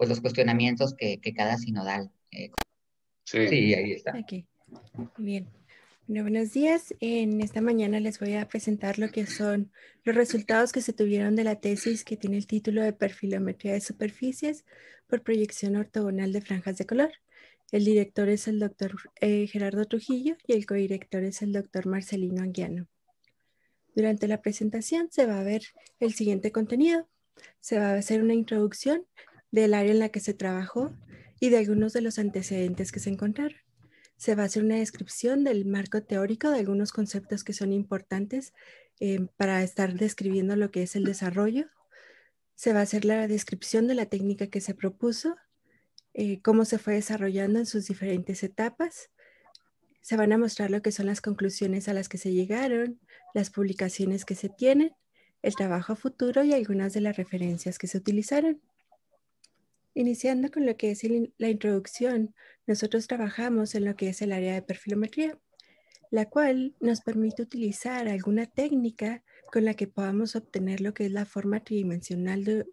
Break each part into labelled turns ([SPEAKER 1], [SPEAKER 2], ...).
[SPEAKER 1] pues los cuestionamientos que, cada sinodal. Eh, sí. sí. ahí está. Aquí. Bien. Bueno, buenos días. En esta mañana les voy a presentar lo que son los resultados que se tuvieron de la tesis que tiene el título de Perfilometría de Superficies por Proyección Ortogonal de Franjas de Color. El director es el doctor eh, Gerardo Trujillo y el codirector es el doctor Marcelino Anguiano. Durante la presentación se va a ver el siguiente contenido. Se va a hacer una introducción del área en la que se trabajó y de algunos de los antecedentes que se encontraron. Se va a hacer una descripción del marco teórico de algunos conceptos que son importantes eh, para estar describiendo lo que es el desarrollo. Se va a hacer la descripción de la técnica que se propuso, eh, cómo se fue desarrollando en sus diferentes etapas. Se van a mostrar lo que son las conclusiones a las que se llegaron, las publicaciones que se tienen, el trabajo futuro y algunas de las referencias que se utilizaron. Iniciando con lo que es la introducción, nosotros trabajamos en lo que es el área de perfilometría, la cual nos permite utilizar alguna técnica con la que podamos obtener lo que es la forma tridimensional de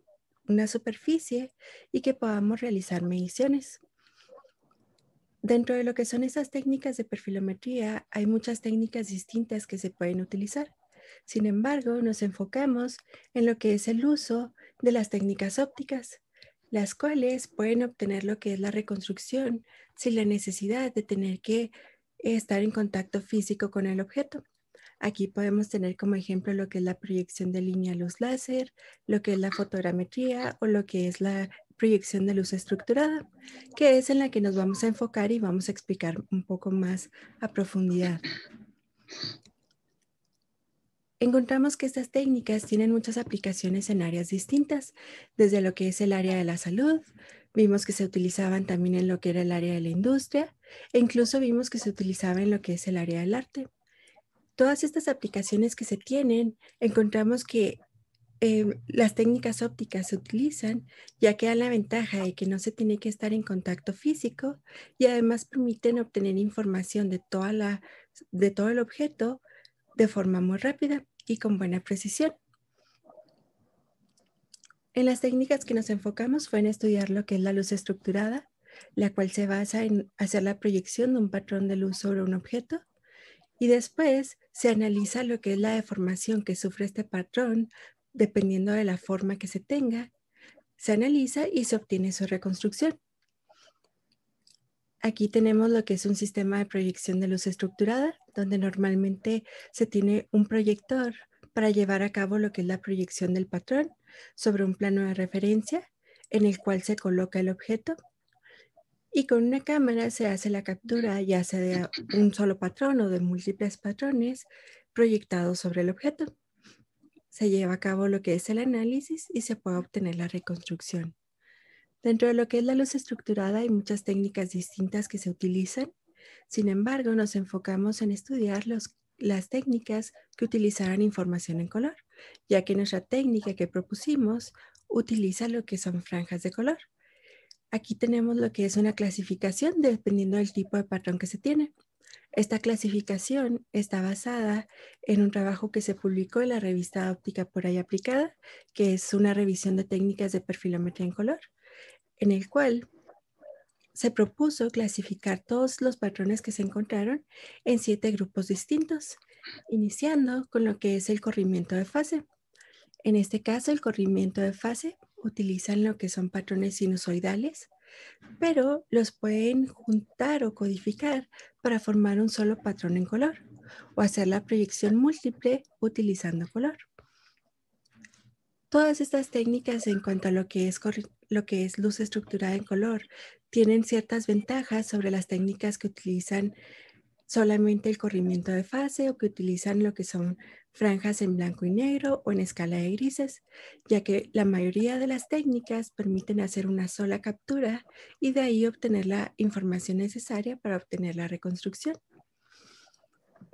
[SPEAKER 1] una superficie y que podamos realizar mediciones. Dentro de lo que son esas técnicas de perfilometría, hay muchas técnicas distintas que se pueden utilizar. Sin embargo, nos enfocamos en lo que es el uso de las técnicas ópticas, las cuales pueden obtener lo que es la reconstrucción sin la necesidad de tener que estar en contacto físico con el objeto. Aquí podemos tener como ejemplo lo que es la proyección de línea a luz láser, lo que es la fotogrametría o lo que es la proyección de luz estructurada, que es en la que nos vamos a enfocar y vamos a explicar un poco más a profundidad encontramos que estas técnicas tienen muchas aplicaciones en áreas distintas, desde lo que es el área de la salud, vimos que se utilizaban también en lo que era el área de la industria e incluso vimos que se utilizaba en lo que es el área del arte. Todas estas aplicaciones que se tienen, encontramos que em, las técnicas ópticas se utilizan ya que dan la ventaja de que no se tiene que estar en contacto físico y además permiten obtener información de todo el objeto de forma muy rápida y con buena precisión. En las técnicas que nos enfocamos fue en estudiar lo que es la luz estructurada, la cual se basa en hacer la proyección de un patrón de luz sobre un objeto y después se analiza lo que es la deformación que sufre este patrón dependiendo de la forma que se tenga, se analiza y se obtiene su reconstrucción. Aquí tenemos lo que es un sistema de proyección de luz estructurada, donde normalmente se tiene un proyector para llevar a cabo lo que es la proyección del patrón sobre un plano de referencia en el cual se coloca el objeto y con una cámara se hace la captura ya sea de un solo patrón o de múltiples patrones proyectados sobre el objeto. Se lleva a cabo lo que es el análisis y se puede obtener la reconstrucción. Dentro de lo que es la luz estructurada hay muchas técnicas distintas que se utilizan. Sin embargo, nos enfocamos en estudiar las técnicas que utilizarán información en color, ya que nuestra técnica que propusimos utiliza lo que son franjas de color. Aquí tenemos lo que es una clasificación dependiendo del tipo de patrón que se tiene. Esta clasificación está basada en un trabajo que se publicó en la revista óptica por ahí aplicada, que es una revisión de técnicas de perfilometría en color en el cual se propuso clasificar todos los patrones que se encontraron en siete grupos distintos, iniciando con lo que es el corrimiento de fase. En este caso, el corrimiento de fase utilizan lo que son patrones sinusoidales, pero los pueden juntar o codificar para formar un solo patrón en color o hacer la proyección múltiple utilizando color todas estas técnicas en cuanto a lo que es, lo que es luz estructurada en color tienen ciertas ventajas sobre las técnicas que utilizan solamente el corrimiento de fase o que utilizan lo que son franjas en blanco y negro o en escala de grises, ya que la mayoría de las técnicas permiten hacer una sola captura y de ahí obtener la información necesaria para obtener la reconstrucción.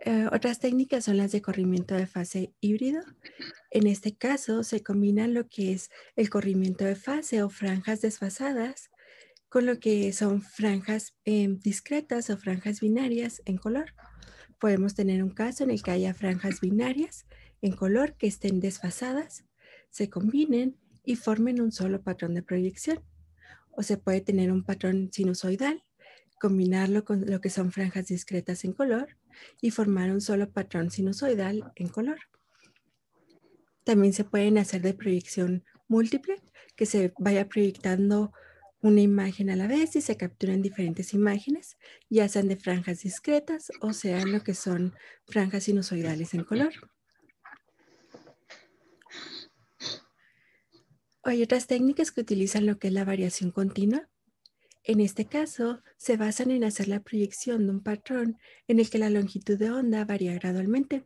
[SPEAKER 1] Eh, otras técnicas son las de corrimiento de fase híbrido. En este caso se combina lo que es el corrimiento de fase o franjas desfasadas con lo que son franjas em, discretas o franjas binarias en color. Podemos tener un caso en el que haya franjas binarias en color que estén desfasadas, se combinen y formen un solo patrón de proyección. O se puede tener un patrón sinusoidal, combinarlo con lo que son franjas discretas en color y formar un solo patrón sinusoidal en color. También se pueden hacer de proyección múltiple, que se vaya proyectando una imagen a la vez y se capturan diferentes imágenes, ya sean de franjas discretas o sean lo que son franjas sinusoidales en color. Hay otras técnicas que utilizan lo que es la variación continua, en este caso, se basan en hacer la proyección de un patrón en el que la longitud de onda varía gradualmente.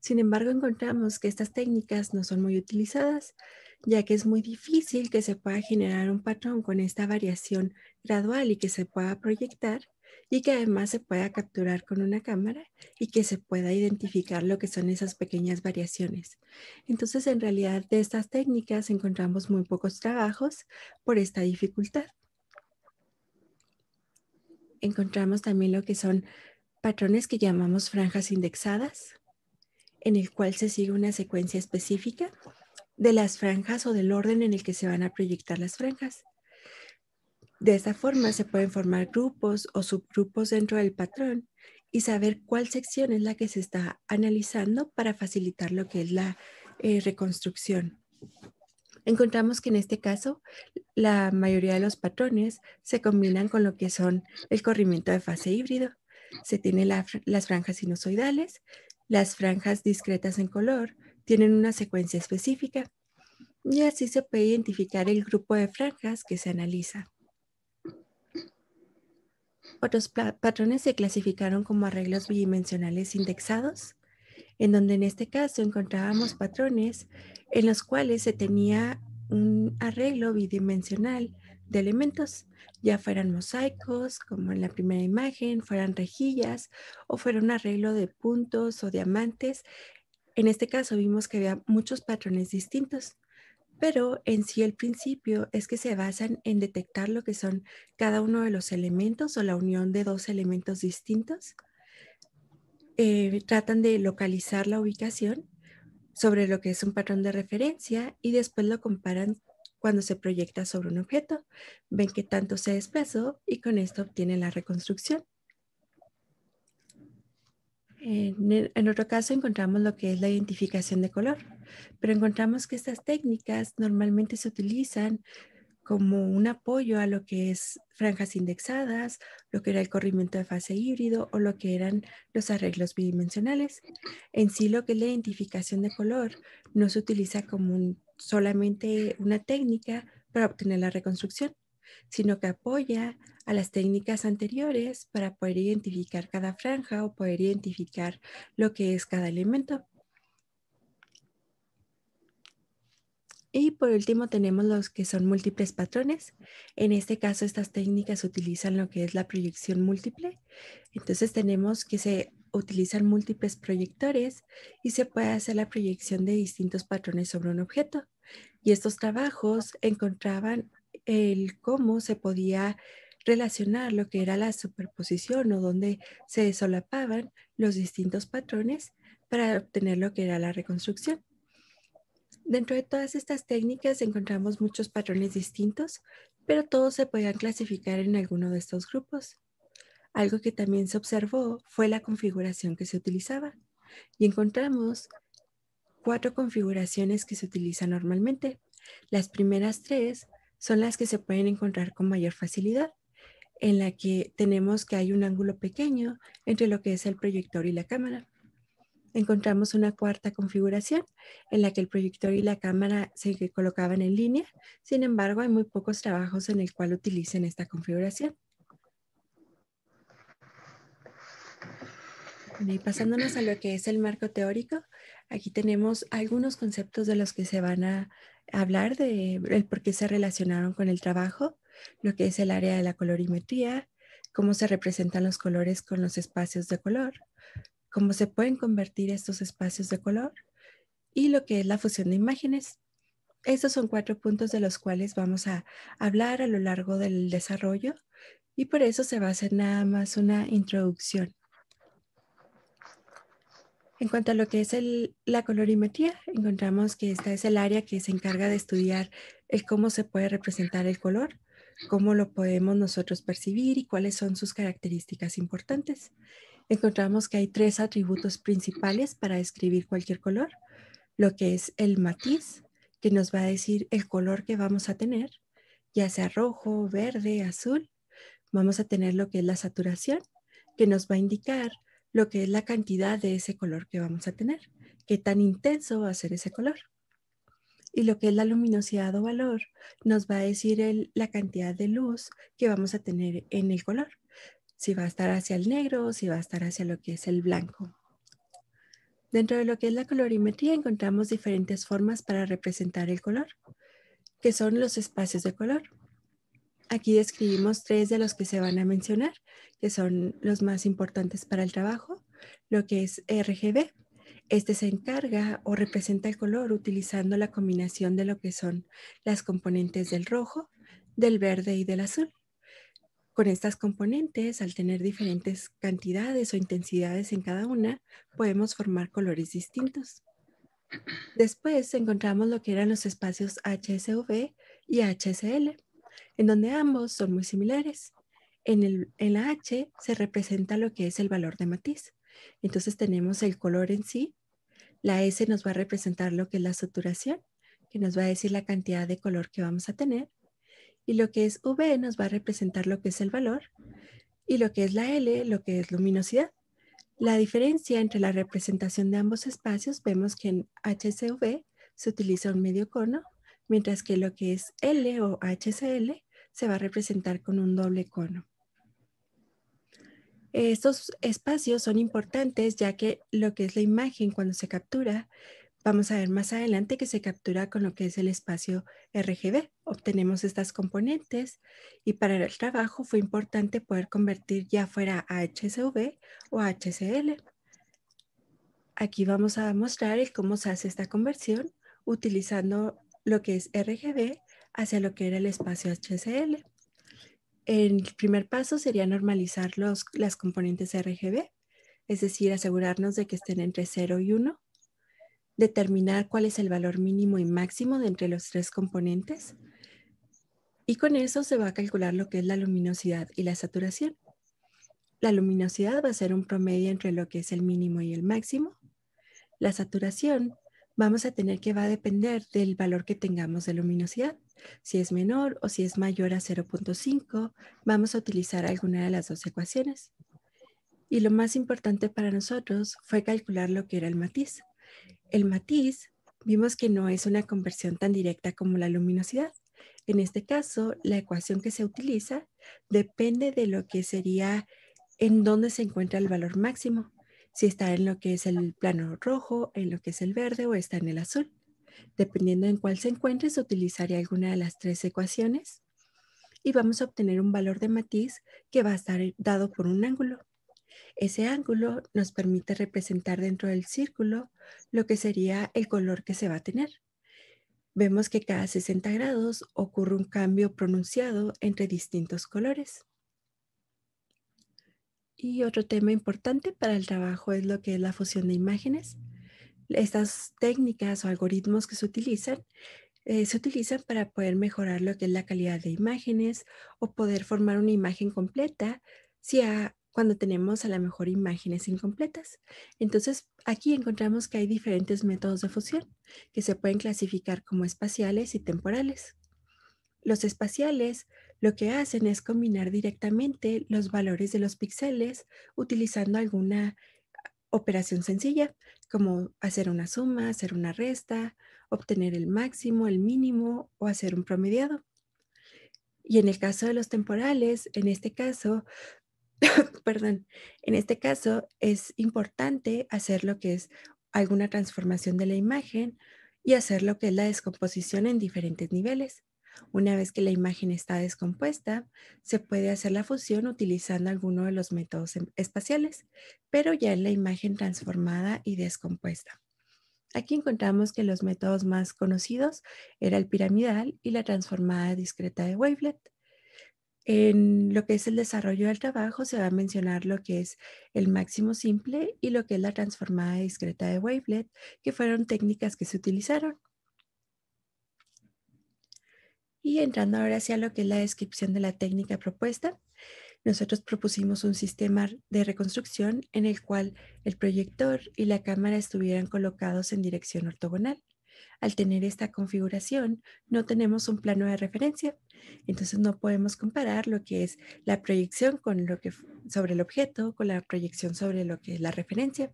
[SPEAKER 1] Sin embargo, encontramos que estas técnicas no son muy utilizadas, ya que es muy difícil que se pueda generar un patrón con esta variación gradual y que se pueda proyectar y que además se pueda capturar con una cámara y que se pueda identificar lo que son esas pequeñas variaciones. Entonces, en realidad, de estas técnicas encontramos muy pocos trabajos por esta dificultad encontramos también lo que son patrones que llamamos franjas indexadas, en el cual se sigue una secuencia específica de las franjas o del orden en el que se van a proyectar las franjas. De esta forma se pueden formar grupos o subgrupos dentro del patrón y saber cuál sección es la que se está analizando para facilitar lo que es la eh, reconstrucción encontramos que en este caso la mayoría de los patrones se combinan con lo que son el corrimiento de fase híbrido. Se tienen las franjas sinusoidales, las franjas discretas en color tienen una secuencia específica y así se puede identificar el grupo de franjas que se analiza. Otros patrones se clasificaron como arreglos bidimensionales indexados, en donde en este caso encontrábamos patrones en los cuales se tenía un arreglo bidimensional de elementos, ya fueran mosaicos, como en la primera imagen, fueran rejillas o fuera un arreglo de puntos o diamantes. En este caso vimos que había muchos patrones distintos, pero en sí el principio es que se basan en detectar lo que son cada uno de los elementos o la unión de dos elementos distintos eh, tratan de localizar la ubicación sobre lo que es un patrón de referencia y después lo comparan cuando se proyecta sobre un objeto. Ven que tanto se desplazó y con esto obtienen la reconstrucción. En, en, otro caso encontramos lo que es la identificación de color, pero encontramos que estas técnicas normalmente se utilizan como un apoyo a lo que es franjas indexadas, lo que era el corrimiento de fase híbrido o lo que eran los arreglos bidimensionales. En sí, lo que es la identificación de color no se utiliza como solamente una técnica para obtener la reconstrucción, sino que apoya a las técnicas anteriores para poder identificar cada franja o poder identificar lo que es cada elemento. Y por último tenemos los que son múltiples patrones. En este caso estas técnicas utilizan lo que es la proyección múltiple. Entonces tenemos que se utilizan múltiples proyectores y se puede hacer la proyección de distintos patrones sobre un objeto. Y estos trabajos encontraban el cómo se podía relacionar lo que era la superposición o donde se solapaban los distintos patrones para obtener lo que era la reconstrucción. Dentro de todas estas técnicas encontramos muchos patrones distintos, pero todos se podían clasificar en alguno de estos grupos. Algo que también se observó fue la configuración que se utilizaba y encontramos cuatro configuraciones que se utilizan normalmente. Las primeras tres son las que se pueden encontrar con mayor facilidad, en la que tenemos que hay un ángulo pequeño entre lo que es el proyector y la cámara encontramos una cuarta configuración en la que el proyector y la cámara se colocaban en línea. Sin embargo, hay muy pocos trabajos en el cual utilicen esta configuración. Y pasándonos a lo que es el marco teórico, aquí tenemos algunos conceptos de los que se van a hablar, de por qué se relacionaron con el trabajo, lo que es el área de la colorimetría, cómo se representan los colores con los espacios de color, cómo se pueden convertir estos espacios de color y lo que es la fusión de imágenes. Estos son cuatro puntos de los cuales vamos a hablar a lo largo del desarrollo y por eso se va a hacer nada más una introducción. En cuanto a lo que es la colorimetría, encontramos que esta es el área que se encarga de estudiar cómo se puede representar el color, cómo lo podemos nosotros percibir y cuáles son sus características importantes encontramos que hay tres atributos principales para describir cualquier color, lo que es el matiz, que nos va a decir el color que vamos a tener, ya sea rojo, verde, azul. Vamos a tener lo que es la saturación, que nos va a indicar lo que es la cantidad de ese color que vamos a tener, qué tan intenso va a ser ese color. Y lo que es la luminosidad o valor nos va a decir la cantidad de luz que vamos a tener en el color si va a estar hacia el negro o si va a estar hacia lo que es el blanco. Dentro de lo que es la colorimetría encontramos diferentes formas para representar el color, que son los espacios de color. Aquí describimos tres de los que se van a mencionar, que son los más importantes para el trabajo, lo que es RGB. Este se encarga o representa el color utilizando la combinación de lo que son las componentes del rojo, del verde y del azul. Con estas componentes, al tener diferentes cantidades o intensidades en cada una, podemos formar colores distintos. Después encontramos lo que eran los espacios HSV y HSL, en donde ambos son muy similares. En, en la H se representa lo que es el valor de matiz. Entonces tenemos el color en sí. La S nos va a representar lo que es la saturación, que nos va a decir la cantidad de color que vamos a tener y lo que es V nos va a representar lo que es el valor y lo que es la L, lo que es luminosidad. La diferencia entre la representación de ambos espacios vemos que en HCV se utiliza un medio cono, mientras que lo que es L o HCL se va a representar con un doble cono. Estos espacios son importantes ya que lo que es la imagen cuando se captura Vamos a ver más adelante que se captura con lo que es el espacio RGB. Obtenemos estas componentes y para el trabajo fue importante poder convertir ya fuera a HSV o a HCL. Aquí vamos a mostrar cómo se hace esta conversión utilizando lo que es RGB hacia lo que era el espacio HCL. El primer paso sería normalizar los, las componentes RGB, es decir, asegurarnos de que estén entre 0 y 1 determinar cuál es el valor mínimo y máximo de entre los tres componentes y con eso se va a calcular lo que es la luminosidad y la saturación. La luminosidad va a ser un promedio entre lo que es el mínimo y el máximo. La saturación vamos a tener que va a depender del valor que tengamos de luminosidad. Si es menor o si es mayor a 0.5, vamos a utilizar alguna de las dos ecuaciones. Y lo más importante para nosotros fue calcular lo que era el matiz. El matiz vimos que no es una conversión tan directa como la luminosidad. En este caso, la ecuación que se utiliza depende de lo que sería en dónde se encuentra el valor máximo, si está en lo que es el plano rojo, en lo que es el verde o está en el azul. Dependiendo en cuál se encuentre, se utilizaría alguna de las tres ecuaciones y vamos a obtener un valor de matiz que va a estar dado por un ángulo. Ese ángulo nos permite representar dentro del círculo lo que sería el color que se va a tener. Vemos que cada 60 grados ocurre un cambio pronunciado entre distintos colores. Y otro tema importante para el trabajo es lo que es la fusión de imágenes. Estas técnicas o algoritmos que se utilizan eh, se utilizan para poder mejorar lo que es la calidad de imágenes o poder formar una imagen completa si cuando tenemos a lo mejor imágenes incompletas. Entonces, aquí encontramos que hay diferentes métodos de fusión que se pueden clasificar como espaciales y temporales. Los espaciales lo que hacen es combinar directamente los valores de los píxeles utilizando alguna operación sencilla, como hacer una suma, hacer una resta, obtener el máximo, el mínimo o hacer un promediado. Y en el caso de los temporales, en este caso, perdón, en este caso es importante hacer lo que es alguna transformación de la imagen y hacer lo que es la descomposición en diferentes niveles. Una vez que la imagen está descompuesta, se puede hacer la fusión utilizando alguno de los métodos em, espaciales, pero ya en la imagen transformada y descompuesta. Aquí encontramos que los métodos más conocidos era el piramidal y la transformada discreta de wavelet. En lo que es el desarrollo del trabajo se va a mencionar lo que es el máximo simple y lo que es la transformada discreta de wavelet, que fueron técnicas que se utilizaron. Y entrando ahora hacia lo que es la descripción de la técnica propuesta, nosotros propusimos un sistema de reconstrucción en el cual el proyector y la cámara estuvieran colocados en dirección ortogonal. Al tener esta configuración, no tenemos un plano de referencia, entonces no podemos comparar lo que es la proyección con lo sobre el objeto con la proyección sobre lo que es la referencia.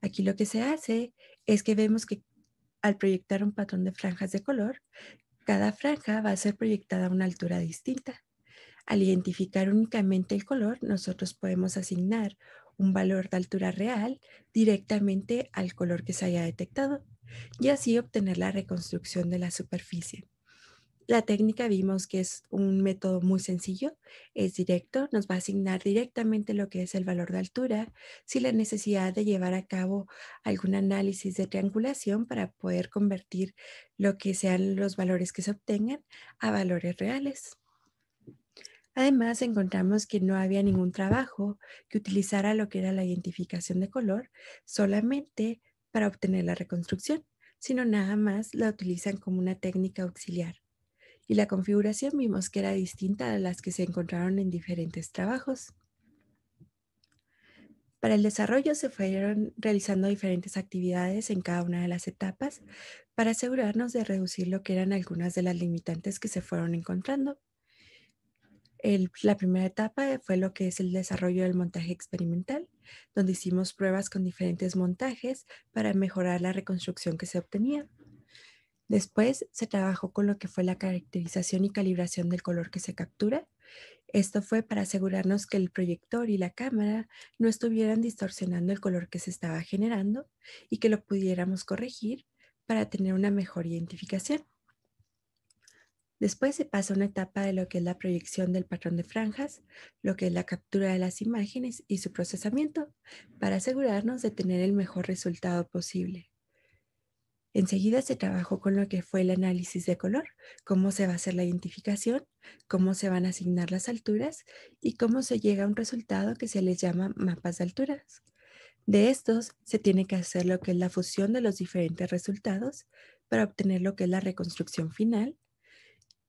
[SPEAKER 1] Aquí lo que se hace es que vemos que al proyectar un patrón de franjas de color, cada franja va a ser proyectada a una altura distinta. Al identificar únicamente el color, nosotros podemos asignar un valor de altura real directamente al color que se haya detectado y así obtener la reconstrucción de la superficie. La técnica vimos que es un método muy sencillo, es directo, nos va a asignar directamente lo que es el valor de altura, sin la necesidad de llevar a cabo algún análisis de triangulación para poder convertir lo que sean los valores que se obtengan a valores reales. Además, encontramos que no había ningún trabajo que utilizara lo que era la identificación de color, solamente para obtener la reconstrucción, sino nada más la utilizan como una técnica auxiliar. Y la configuración vimos que era distinta a las que se encontraron en diferentes trabajos. Para el desarrollo se fueron realizando diferentes actividades en cada una de las etapas para asegurarnos de reducir lo que eran algunas de las limitantes que se fueron encontrando la primera etapa eh, fue lo que es el desarrollo del montaje experimental, donde hicimos pruebas con diferentes montajes para mejorar la reconstrucción que se obtenía. Después se trabajó con lo que fue la caracterización y calibración del color que se captura. Esto fue para asegurarnos que el proyector y la cámara no estuvieran distorsionando el color que se estaba generando y que lo pudiéramos corregir para tener una mejor identificación. Después se pasa a una etapa de lo que es la proyección del patrón de franjas, lo que es la captura de las imágenes y su procesamiento para asegurarnos de tener el mejor resultado posible. Enseguida se trabajó con lo que fue el análisis de color, cómo se va a hacer la identificación, cómo se van a asignar las alturas y cómo se llega a un resultado que se les llama mapas de alturas. De estos se tiene que hacer lo que es la fusión de los diferentes resultados para obtener lo que es la reconstrucción final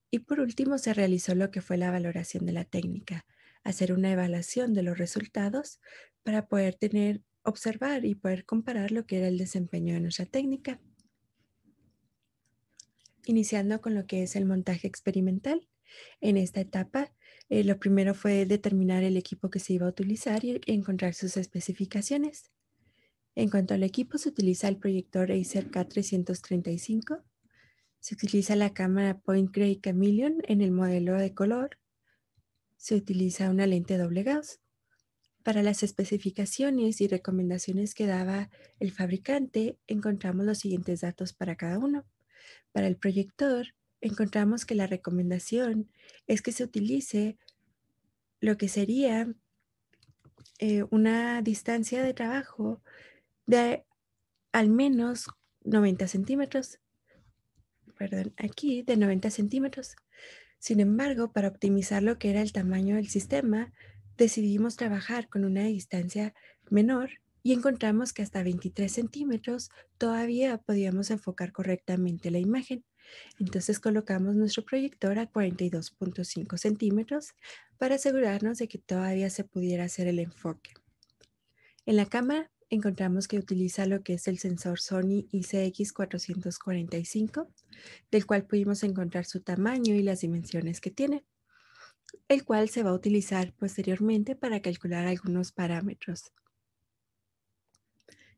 [SPEAKER 1] y por último, se realizó lo que fue la valoración de la técnica, hacer una evaluación de los resultados para poder tener, observar y poder comparar lo que era el desempeño de nuestra técnica. Iniciando con lo que es el montaje experimental. En esta etapa, eh, lo primero fue determinar el equipo que se iba a utilizar y encontrar sus especificaciones. En cuanto al equipo, se utiliza el proyector Acer K335 se utiliza la cámara Point Grey Chameleon en el modelo de color. Se utiliza una lente doble Gauss. Para las especificaciones y recomendaciones que daba el fabricante, encontramos los siguientes datos para cada uno. Para el proyector, encontramos que la recomendación es que se utilice lo que sería eh, una distancia de trabajo de al menos 90 centímetros perdón, aquí de 90 centímetros. Sin embargo, para optimizar lo que era el tamaño del sistema, decidimos trabajar con una distancia menor y encontramos que hasta 23 centímetros todavía podíamos enfocar correctamente la imagen. Entonces colocamos nuestro proyector a 42.5 centímetros para asegurarnos de que todavía se pudiera hacer el enfoque. En la cámara encontramos que utiliza lo que es el sensor Sony ICX445, del cual pudimos encontrar su tamaño y las dimensiones que tiene, el cual se va a utilizar posteriormente para calcular algunos parámetros.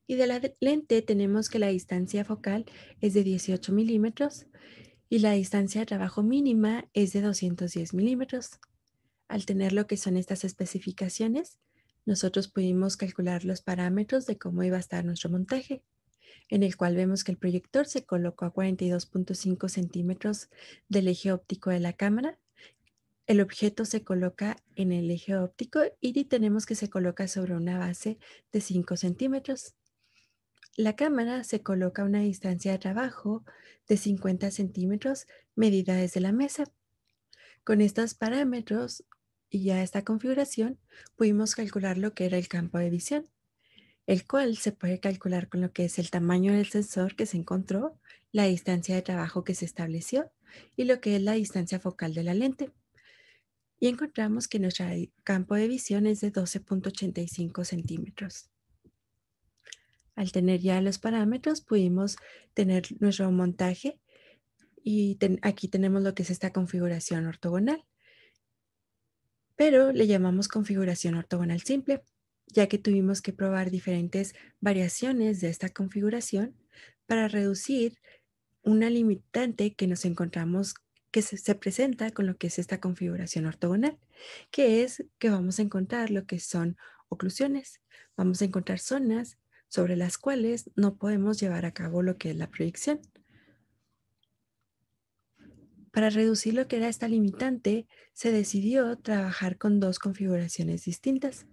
[SPEAKER 1] Y de la lente tenemos que la distancia focal es de 18 milímetros y la distancia de trabajo mínima es de 210 milímetros. Al tener lo que son estas especificaciones, nosotros pudimos calcular los parámetros de cómo iba a estar nuestro montaje, en el cual vemos que el proyector se colocó a 42.5 centímetros del eje óptico de la cámara. El objeto se coloca en el eje óptico y tenemos que se coloca sobre una base de 5 centímetros. La cámara se coloca a una distancia de trabajo de 50 centímetros medida desde la mesa. Con estos parámetros y ya esta configuración pudimos calcular lo que era el campo de visión, el cual se puede calcular con lo que es el tamaño del sensor que se encontró, la distancia de trabajo que se estableció y lo que es la distancia focal de la lente. Y encontramos que nuestro campo de visión es de 12.85 centímetros. Al tener ya los parámetros, pudimos tener nuestro montaje y aquí tenemos lo que es esta configuración ortogonal pero le llamamos configuración ortogonal simple, ya que tuvimos que probar diferentes variaciones de esta configuración para reducir una limitante que nos encontramos que se, presenta con lo que es esta configuración ortogonal, que es que vamos a encontrar lo que son oclusiones, vamos a encontrar zonas sobre las cuales no podemos llevar a cabo lo que es la proyección para reducir lo que era esta limitante, se decidió trabajar con dos configuraciones distintas.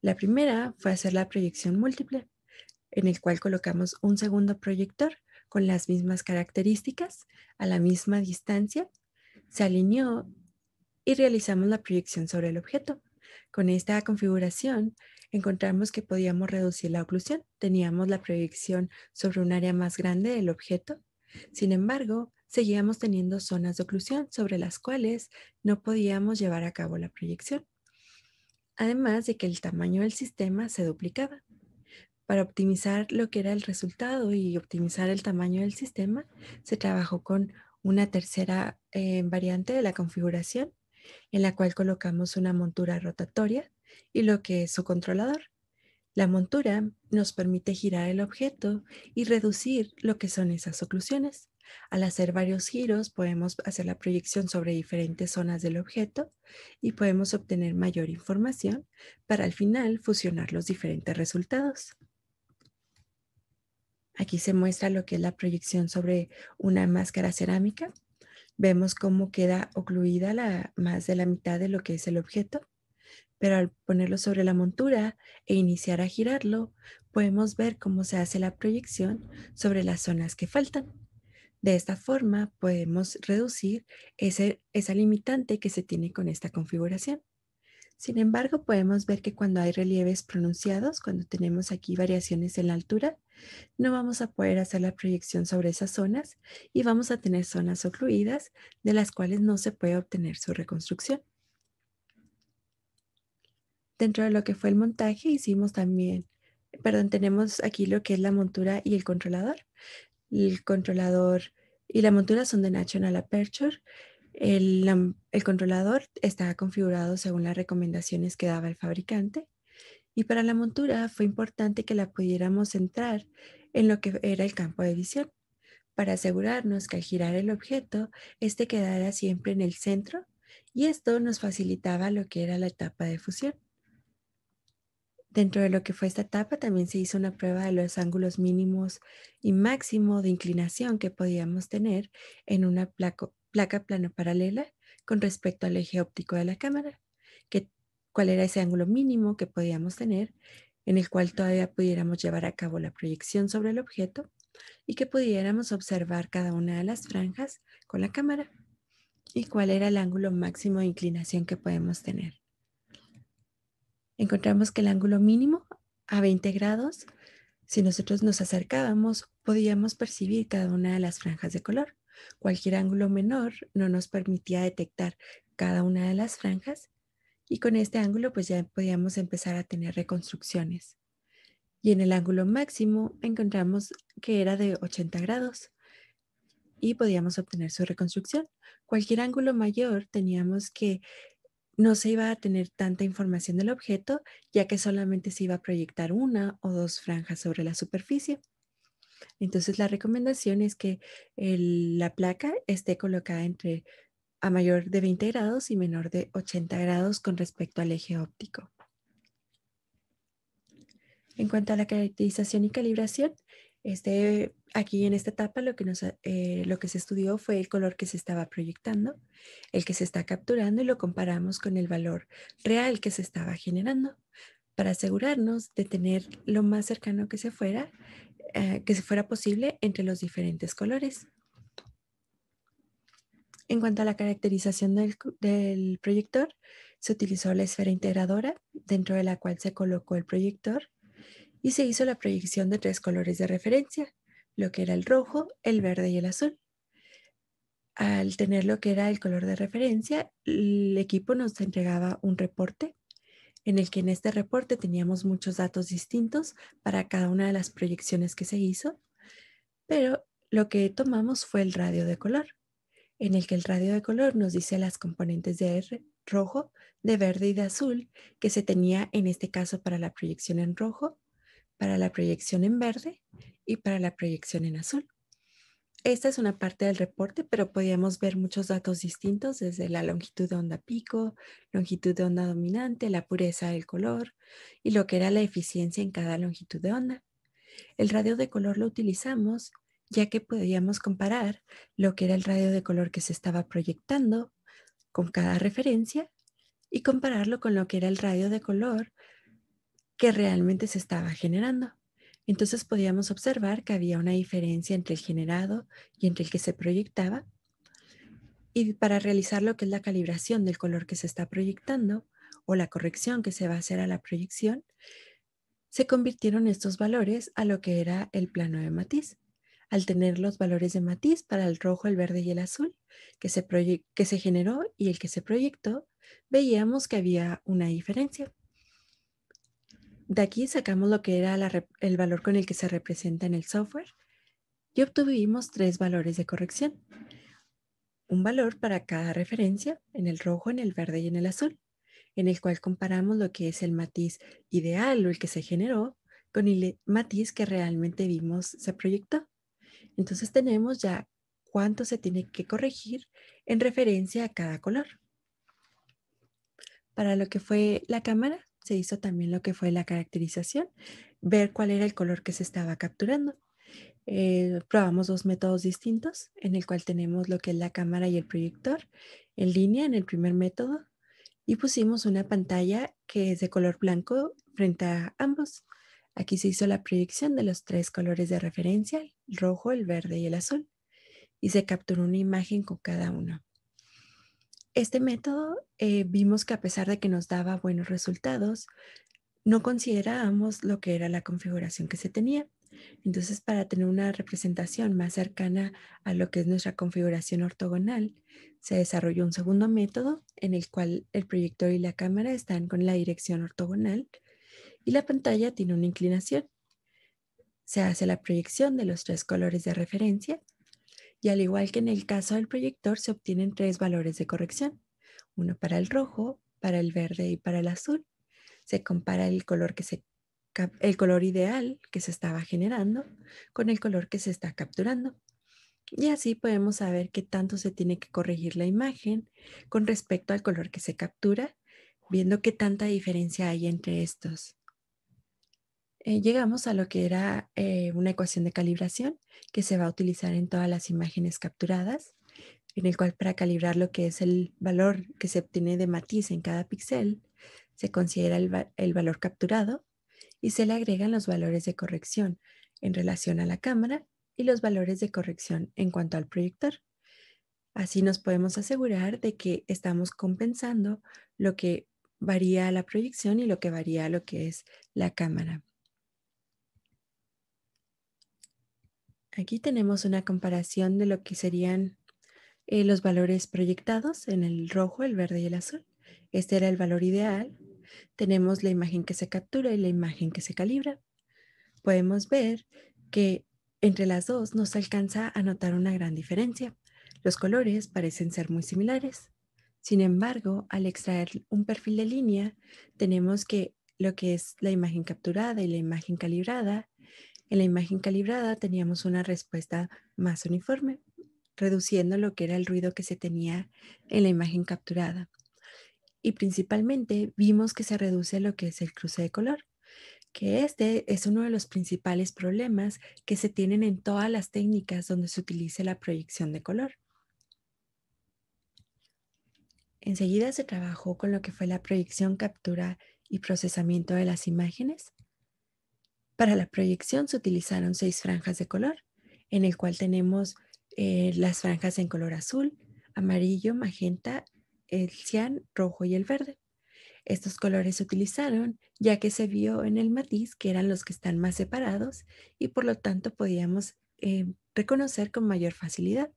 [SPEAKER 1] La primera fue hacer la proyección múltiple, en el cual colocamos un segundo proyector con las mismas características a la misma distancia, se alineó y realizamos la proyección sobre el objeto. Con esta configuración encontramos que podíamos reducir la oclusión. Teníamos la proyección sobre un área más grande del objeto. Sin embargo, seguíamos teniendo zonas de oclusión sobre las cuales no podíamos llevar a cabo la proyección, además de que el tamaño del sistema se duplicaba. Para optimizar lo que era el resultado y optimizar el tamaño del sistema, se trabajó con una tercera eh, variante de la configuración, en la cual colocamos una montura rotatoria y lo que es su controlador. La montura nos permite girar el objeto y reducir lo que son esas oclusiones. Al hacer varios giros podemos hacer la proyección sobre diferentes zonas del objeto y podemos obtener mayor información para al final fusionar los diferentes resultados. Aquí se muestra lo que es la proyección sobre una máscara cerámica. Vemos cómo queda ocluida más de la mitad de lo que es el objeto, pero al ponerlo sobre la montura e iniciar a girarlo, podemos ver cómo se hace la proyección sobre las zonas que faltan. De esta forma podemos reducir ese, esa limitante que se tiene con esta configuración. Sin embargo, podemos ver que cuando hay relieves pronunciados, cuando tenemos aquí variaciones en la altura, no vamos a poder hacer la proyección sobre esas zonas y vamos a tener zonas ocluidas de las cuales no se puede obtener su reconstrucción. Dentro de lo que fue el montaje hicimos también, perdón, tenemos aquí lo que es la montura y el controlador el controlador y la montura son de National Aperture. El, controlador estaba configurado según las recomendaciones que daba el fabricante y para la montura fue importante que la pudiéramos centrar en lo que era el campo de visión para asegurarnos que al girar el objeto, este quedara siempre en el centro y esto nos facilitaba lo que era la etapa de fusión. Dentro de lo que fue esta etapa también se hizo una prueba de los ángulos mínimos y máximo de inclinación que podíamos tener en una placa, placa plano paralela con respecto al eje óptico de la cámara, cuál era ese ángulo mínimo que podíamos tener en el cual todavía pudiéramos llevar a cabo la proyección sobre el objeto y que pudiéramos observar cada una de las franjas con la cámara y cuál era el ángulo máximo de inclinación que podemos tener encontramos que el ángulo mínimo a 20 grados, si nosotros nos acercábamos, podíamos percibir cada una de las franjas de color. Cualquier ángulo menor no nos permitía detectar cada una de las franjas y con este ángulo pues ya podíamos empezar a tener reconstrucciones. Y en el ángulo máximo encontramos que era de 80 grados y podíamos obtener su reconstrucción. Cualquier ángulo mayor teníamos que no se iba a tener tanta información del objeto, ya que solamente se iba a proyectar una o dos franjas sobre la superficie. Entonces, la recomendación es que la placa esté colocada entre a mayor de 20 grados y menor de 80 grados con respecto al eje óptico. En cuanto a la caracterización y calibración, este, aquí en esta etapa lo que, eh, lo que se estudió fue el color que se estaba proyectando, el que se está capturando y lo comparamos con el valor real que se estaba generando para asegurarnos de tener lo más cercano que se fuera, eh, que se fuera posible entre los diferentes colores. En cuanto a la caracterización del proyector, se utilizó la esfera integradora dentro de la cual se colocó el proyector y se hizo la proyección de tres colores de referencia, lo que era el rojo, el verde y el azul. Al tener lo que era el color de referencia, el equipo nos entregaba un reporte en el que en este reporte teníamos muchos datos distintos para cada una de las proyecciones que se hizo, pero lo que tomamos fue el radio de color, en el que el radio de color nos dice las componentes de R, rojo, de verde y de azul que se tenía en este caso para la proyección en rojo para la proyección en verde y para la proyección en azul. Esta es una parte del reporte, pero podíamos ver muchos datos distintos desde la longitud de onda pico, longitud de onda dominante, la pureza del color y lo que era la eficiencia en cada longitud de onda. El radio de color lo utilizamos ya que podíamos comparar lo que era el radio de color que se estaba proyectando con cada referencia y compararlo con lo que era el radio de color que realmente se estaba generando. Entonces podíamos observar que había una diferencia entre el generado y entre el que se proyectaba. Y para realizar lo que es la calibración del color que se está proyectando o la corrección que se va a hacer a la proyección, se convirtieron estos valores a lo que era el plano de matiz. Al tener los valores de matiz para el rojo, el verde y el azul que se, que se generó y el que se proyectó, veíamos que había una diferencia. De aquí sacamos lo que era el valor con el que se representa en el software y obtuvimos tres valores de corrección. Un valor para cada referencia en el rojo, en el verde y en el azul, en el cual comparamos lo que es el matiz ideal o el que se generó con el matiz que realmente vimos se proyectó. Entonces tenemos ya cuánto se tiene que corregir en referencia a cada color. Para lo que fue la cámara, se hizo también lo que fue la caracterización, ver cuál era el color que se estaba capturando. Eh, probamos dos métodos distintos, en el cual tenemos lo que es la cámara y el proyector en línea en el primer método y pusimos una pantalla que es de color blanco frente a ambos. Aquí se hizo la proyección de los tres colores de referencia, el rojo, el verde y el azul, y se capturó una imagen con cada uno. Este método eh, vimos que a pesar de que nos daba buenos resultados, no considerábamos lo que era la configuración que se tenía. Entonces, para tener una representación más cercana a lo que es nuestra configuración ortogonal, se desarrolló un segundo método en el cual el proyector y la cámara están con la dirección ortogonal y la pantalla tiene una inclinación. Se hace la proyección de los tres colores de referencia y al igual que en el caso del proyector se obtienen tres valores de corrección, uno para el rojo, para el verde y para el azul. Se compara el color, el color ideal que se estaba generando con el color que se está capturando. Y así podemos saber qué tanto se tiene que corregir la imagen con respecto al color que se captura, viendo qué tanta diferencia hay entre estos. Eh, llegamos a lo que era eh, una ecuación de calibración que se va a utilizar en todas las imágenes capturadas, en el cual para calibrar lo que es el valor que se obtiene de matiz en cada píxel, se considera el, el valor capturado y se le agregan los valores de corrección en relación a la cámara y los valores de corrección en cuanto al proyector. Así nos podemos asegurar de que estamos compensando lo que varía la proyección y lo que varía lo que es la cámara. Aquí tenemos una comparación de lo que serían eh, los valores proyectados en el rojo, el verde y el azul. Este era el valor ideal. Tenemos la imagen que se captura y la imagen que se calibra. Podemos ver que entre las dos nos alcanza a notar una gran diferencia. Los colores parecen ser muy similares. Sin embargo, al extraer un perfil de línea, tenemos que lo que es la imagen capturada y la imagen calibrada en la imagen calibrada teníamos una respuesta más uniforme, reduciendo lo que era el ruido que se tenía en la imagen capturada. Y principalmente vimos que se reduce lo que es el cruce de color, que este es uno de los principales problemas que se tienen en todas las técnicas donde se utilice la proyección de color. Enseguida se trabajó con lo que fue la proyección, captura y procesamiento de las imágenes, para la proyección se utilizaron seis franjas de color, en el cual tenemos eh, las franjas en color azul, amarillo, magenta, el cian, rojo y el verde. Estos colores se utilizaron ya que se vio en el matiz que eran los que están más separados y por lo tanto podíamos eh, reconocer con mayor facilidad.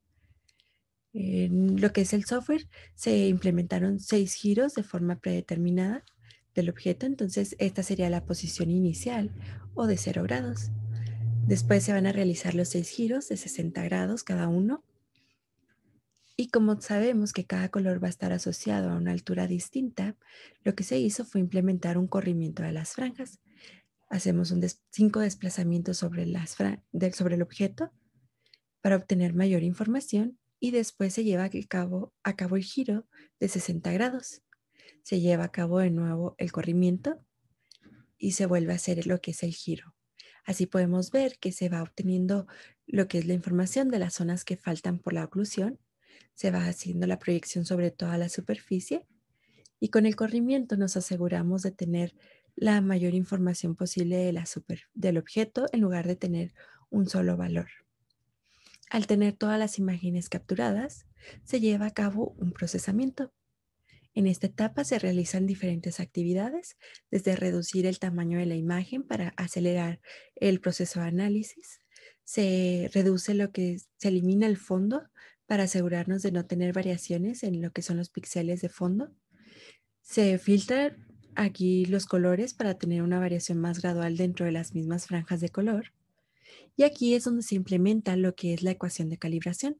[SPEAKER 1] En lo que es el software, se implementaron seis giros de forma predeterminada del objeto, entonces esta sería la posición inicial o de cero grados. Después se van a realizar los seis giros de 60 grados cada uno. Y como sabemos que cada color va a estar asociado a una altura distinta, lo que se hizo fue implementar un corrimiento de las franjas. Hacemos un cinco desplazamientos sobre, las sobre el objeto para obtener mayor información y después se lleva a cabo, a cabo el giro de 60 grados se lleva a cabo de nuevo el corrimiento y se vuelve a hacer lo que es el giro. Así podemos ver que se va obteniendo lo que es la información de las zonas que faltan por la oclusión, se va haciendo la proyección sobre toda la superficie y con el corrimiento nos aseguramos de tener la mayor información posible del objeto en lugar de tener un solo valor. Al tener todas las imágenes capturadas, se lleva a cabo un procesamiento en esta etapa se realizan diferentes actividades, desde reducir el tamaño de la imagen para acelerar el proceso de análisis, se reduce lo que se elimina el fondo para asegurarnos de no tener variaciones en lo que son los píxeles de fondo, se filtran aquí los colores para tener una variación más gradual dentro de las mismas franjas de color y aquí es donde se implementa lo que es la ecuación de calibración.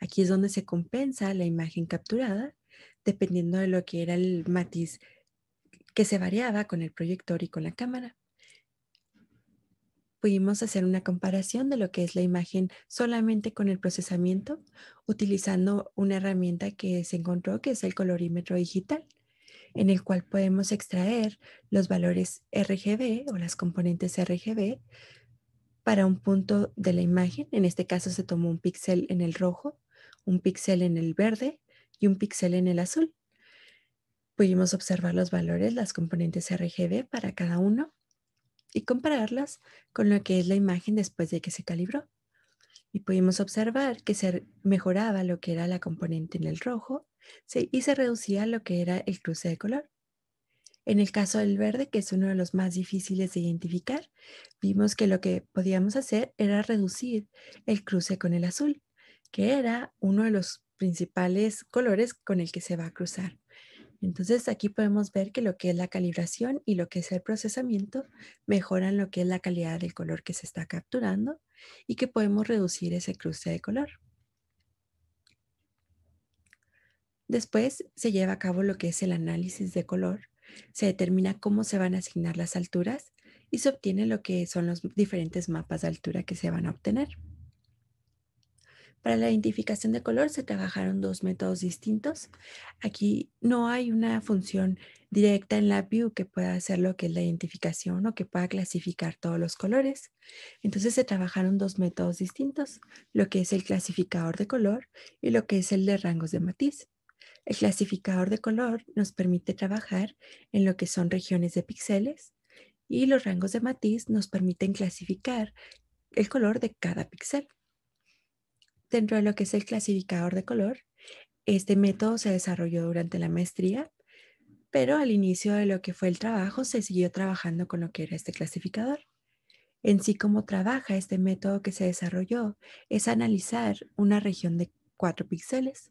[SPEAKER 1] Aquí es donde se compensa la imagen capturada dependiendo de lo que era el matiz que se variaba con el proyector y con la cámara. Pudimos hacer una comparación de lo que es la imagen solamente con el procesamiento utilizando una herramienta que se encontró que es el colorímetro digital, en el cual podemos extraer los valores RGB o las componentes RGB para un punto de la imagen. En este caso se tomó un píxel en el rojo, un píxel en el verde y un píxel en el azul. Pudimos observar los valores, las componentes RGB para cada uno y compararlas con lo que es la imagen después de que se calibró. Y pudimos observar que se mejoraba lo que era la componente en el rojo y se reducía lo que era el cruce de color. En el caso del verde, que es uno de los más difíciles de identificar, vimos que lo que podíamos hacer era reducir el cruce con el azul, que era uno de los principales colores con el que se va a cruzar. Entonces aquí podemos ver que lo que es la calibración y lo que es el procesamiento mejoran lo que es la calidad del color que se está capturando y que podemos reducir ese cruce de color. Después se lleva a cabo lo que es el análisis de color, se determina cómo se van a asignar las alturas y se obtiene lo que son los diferentes mapas de altura que se van a obtener. Para la identificación de color se trabajaron dos métodos distintos. Aquí no hay una función directa en la view que pueda hacer lo que es la identificación o que pueda clasificar todos los colores. Entonces se trabajaron dos métodos distintos, lo que es el clasificador de color y lo que es el de rangos de matiz. El clasificador de color nos permite trabajar en lo que son regiones de píxeles y los rangos de matiz nos permiten clasificar el color de cada píxel dentro de lo que es el clasificador de color. Este método se desarrolló durante la maestría, pero al inicio de lo que fue el trabajo se siguió trabajando con lo que era este clasificador. En sí, como trabaja este método que se desarrolló es analizar una región de cuatro píxeles,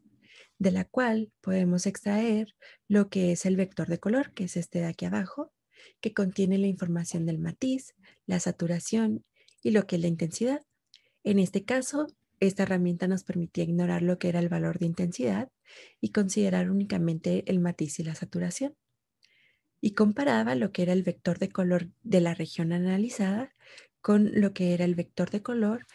[SPEAKER 1] de la cual podemos extraer lo que es el vector de color, que es este de aquí abajo, que contiene la información del matiz, la saturación y lo que es la intensidad. En este caso, esta herramienta nos permitía ignorar lo que era el valor de intensidad y considerar únicamente el matiz y la saturación. Y comparaba lo que era el vector de color de la región analizada con lo que era el vector de color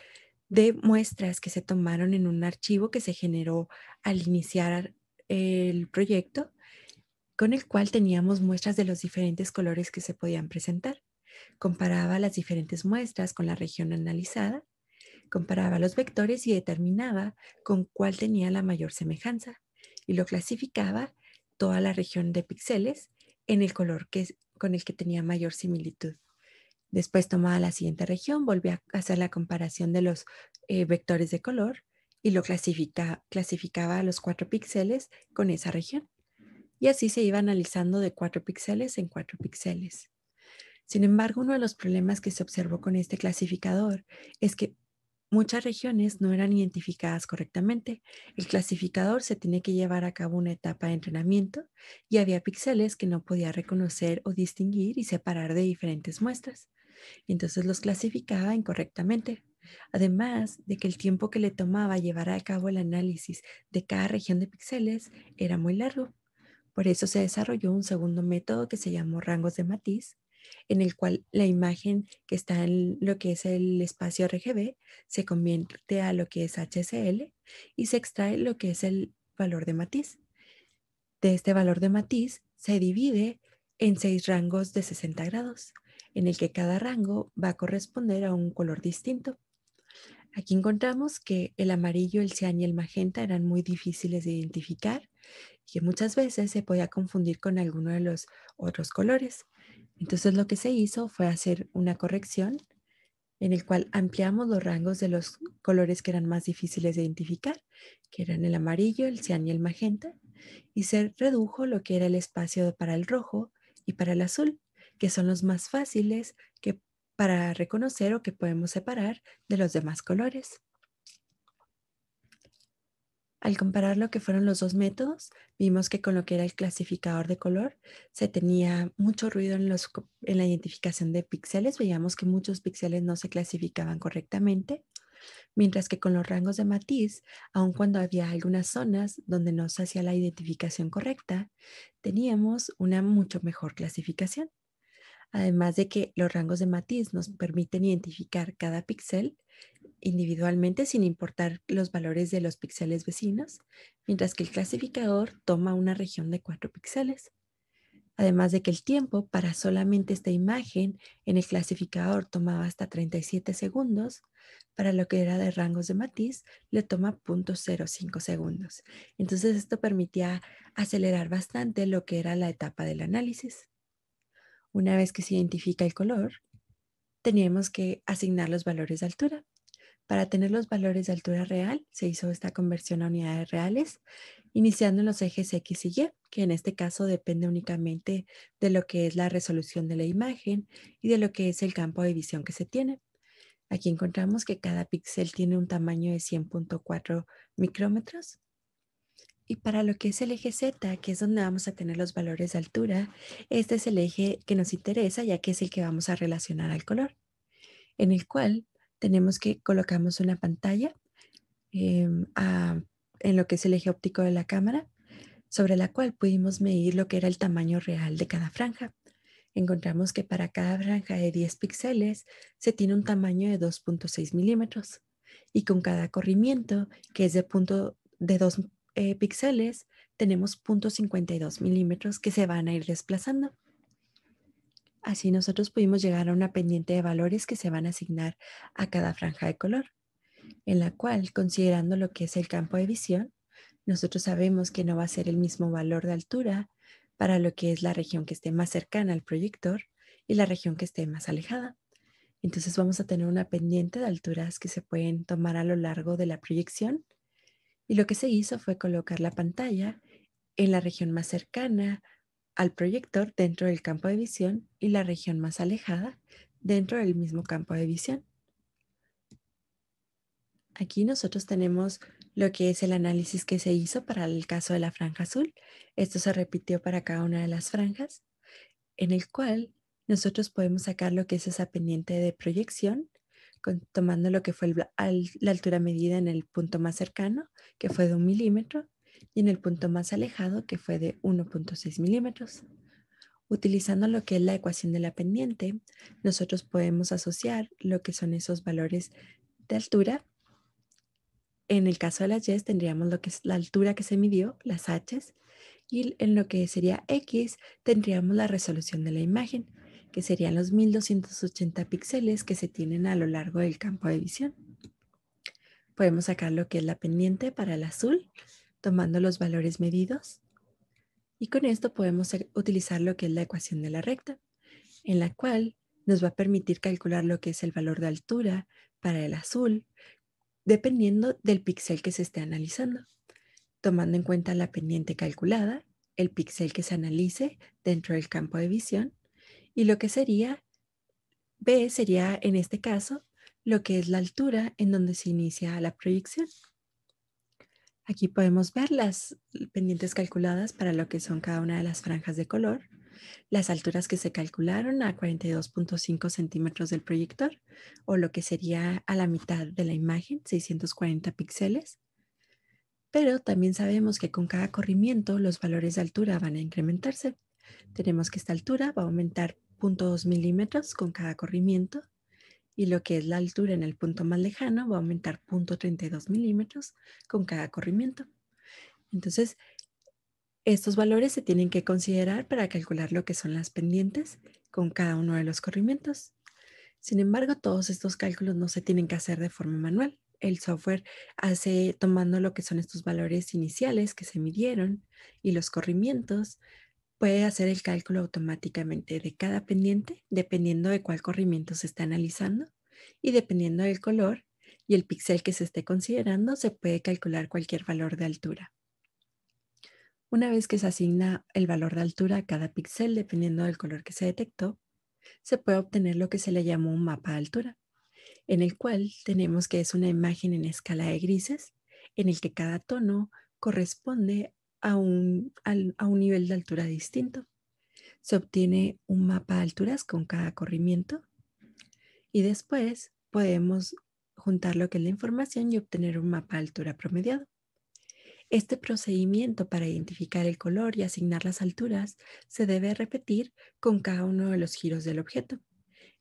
[SPEAKER 1] de muestras que se tomaron en un archivo que se generó al iniciar el proyecto, con el cual teníamos muestras de los diferentes colores que se podían presentar. Comparaba las diferentes muestras con la región analizada Comparaba los vectores y determinaba con cuál tenía la mayor semejanza y lo clasificaba toda la región de píxeles en el color con el que tenía mayor similitud. Después tomaba la siguiente región, volvía a hacer la comparación de los eh, vectores de color y lo clasifica, clasificaba a los cuatro píxeles con esa región. Y así se iba analizando de cuatro píxeles en cuatro píxeles. Sin embargo, uno de los problemas que se observó con este clasificador es que Muchas regiones no eran identificadas correctamente. El clasificador se tenía que llevar a cabo una etapa de entrenamiento y había píxeles que no podía reconocer o distinguir y separar de diferentes muestras. Entonces los clasificaba incorrectamente. Además de que el tiempo que le tomaba llevar a cabo el análisis de cada región de píxeles era muy largo. Por eso se desarrolló un segundo método que se llamó rangos de matiz, en el cual la imagen que está en lo que es el espacio RGB se convierte a lo que es HCL y se extrae lo que es el valor de matiz. De este valor de matiz se divide en seis rangos de 60 grados, en el que cada rango va a corresponder a un color distinto. Aquí encontramos que el amarillo, el cian y el magenta eran muy difíciles de identificar y que muchas veces se podía confundir con alguno de los otros colores. Entonces lo que se hizo fue hacer una corrección en el cual ampliamos los rangos de los colores que eran más difíciles de identificar, que eran el amarillo, el cian y el magenta, y se redujo lo que era el espacio para el rojo y para el azul, que son los más fáciles que para reconocer o que podemos separar de los demás colores. Al comparar lo que fueron los dos métodos, vimos que con lo que era el clasificador de color se tenía mucho ruido en, la identificación de píxeles, veíamos que muchos píxeles no se clasificaban correctamente, mientras que con los rangos de matiz, aun cuando había algunas zonas donde no se hacía la identificación correcta, teníamos una mucho mejor clasificación. Además de que los rangos de matiz nos permiten identificar cada píxel individualmente sin importar los valores de los píxeles vecinos, mientras que el clasificador toma una región de 4 píxeles. Además de que el tiempo para solamente esta imagen en el clasificador tomaba hasta 37 segundos, para lo que era de rangos de matiz le toma 0.05 segundos. Entonces esto permitía acelerar bastante lo que era la etapa del análisis. Una vez que se identifica el color, teníamos que asignar los valores de altura. Para tener los valores de altura real, se hizo esta conversión a unidades reales, iniciando en los ejes X y Y, que en este caso depende únicamente de lo que es la resolución de la imagen y de lo que es el campo de visión que se tiene. Aquí encontramos que cada píxel tiene un tamaño de 100.4 micrómetros. Y para lo que es el eje Z, que es donde vamos a tener los valores de altura, este es el eje que nos interesa ya que es el que vamos a relacionar al color, en el cual tenemos que colocamos una pantalla em, en lo que es el eje óptico de la cámara, sobre la cual pudimos medir lo que era el tamaño real de cada franja. Encontramos que para cada franja de 10 píxeles se tiene un tamaño de 2.6 milímetros y con cada corrimiento, que es de, punto, de 2 eh, píxeles, tenemos 0.52 milímetros que se van a ir desplazando. Así nosotros pudimos llegar a una pendiente de valores que se van a asignar a cada franja de color, en la cual, considerando lo que es el campo de visión, nosotros sabemos que no va a ser el mismo valor de altura para lo que es la región que esté más cercana al proyector y la región que esté más alejada. Entonces vamos a tener una pendiente de alturas que se pueden tomar a lo largo de la proyección. Y lo que se hizo fue colocar la pantalla en la región más cercana al proyector dentro del campo de visión y la región más alejada dentro del mismo campo de visión. Aquí nosotros tenemos lo que es el análisis que se hizo para el caso de la franja azul. Esto se repitió para cada una de las franjas, en el cual nosotros podemos sacar lo que es esa pendiente de proyección, tomando lo que fue la altura medida en el punto más cercano, que fue de un milímetro, y en el punto más alejado, que fue de 1.6 milímetros. Utilizando lo que es la ecuación de la pendiente, nosotros podemos asociar lo que son esos valores de altura. En el caso de las Y tendríamos lo que es la altura que se midió, las H, y en lo que sería X tendríamos la resolución de la imagen, que serían los 1280 píxeles que se tienen a lo largo del campo de visión. Podemos sacar lo que es la pendiente para el azul, tomando los valores medidos. Y con esto podemos utilizar lo que es la ecuación de la recta, en la cual nos va a permitir calcular lo que es el valor de altura para el azul, dependiendo del píxel que se esté analizando, tomando en cuenta la pendiente calculada, el píxel que se analice dentro del campo de visión y lo que sería B sería en este caso lo que es la altura en donde se inicia la proyección. Aquí podemos ver las pendientes calculadas para lo que son cada una de las franjas de color, las alturas que se calcularon a 42.5 centímetros del proyector o lo que sería a la mitad de la imagen, 640 píxeles. Pero también sabemos que con cada corrimiento los valores de altura van a incrementarse. Tenemos que esta altura va a aumentar 0.2 milímetros con cada corrimiento y lo que es la altura en el punto más lejano va a aumentar 0.32 milímetros con cada corrimiento. Entonces, estos valores se tienen que considerar para calcular lo que son las pendientes con cada uno de los corrimientos. Sin embargo, todos estos cálculos no se tienen que hacer de forma manual. El software hace tomando lo que son estos valores iniciales que se midieron y los corrimientos, puede hacer el cálculo automáticamente de cada pendiente dependiendo de cuál corrimiento se está analizando y dependiendo del color y el píxel que se esté considerando se puede calcular cualquier valor de altura. Una vez que se asigna el valor de altura a cada píxel dependiendo del color que se detectó, se puede obtener lo que se le llama un mapa de altura, en el cual tenemos que es una imagen en escala de grises en el que cada tono corresponde a un, nivel de altura distinto. Se obtiene un mapa de alturas con cada corrimiento y después podemos juntar lo que es la información y obtener un mapa de altura promediado. Este procedimiento para identificar el color y asignar las alturas se debe repetir con cada uno de los giros del objeto.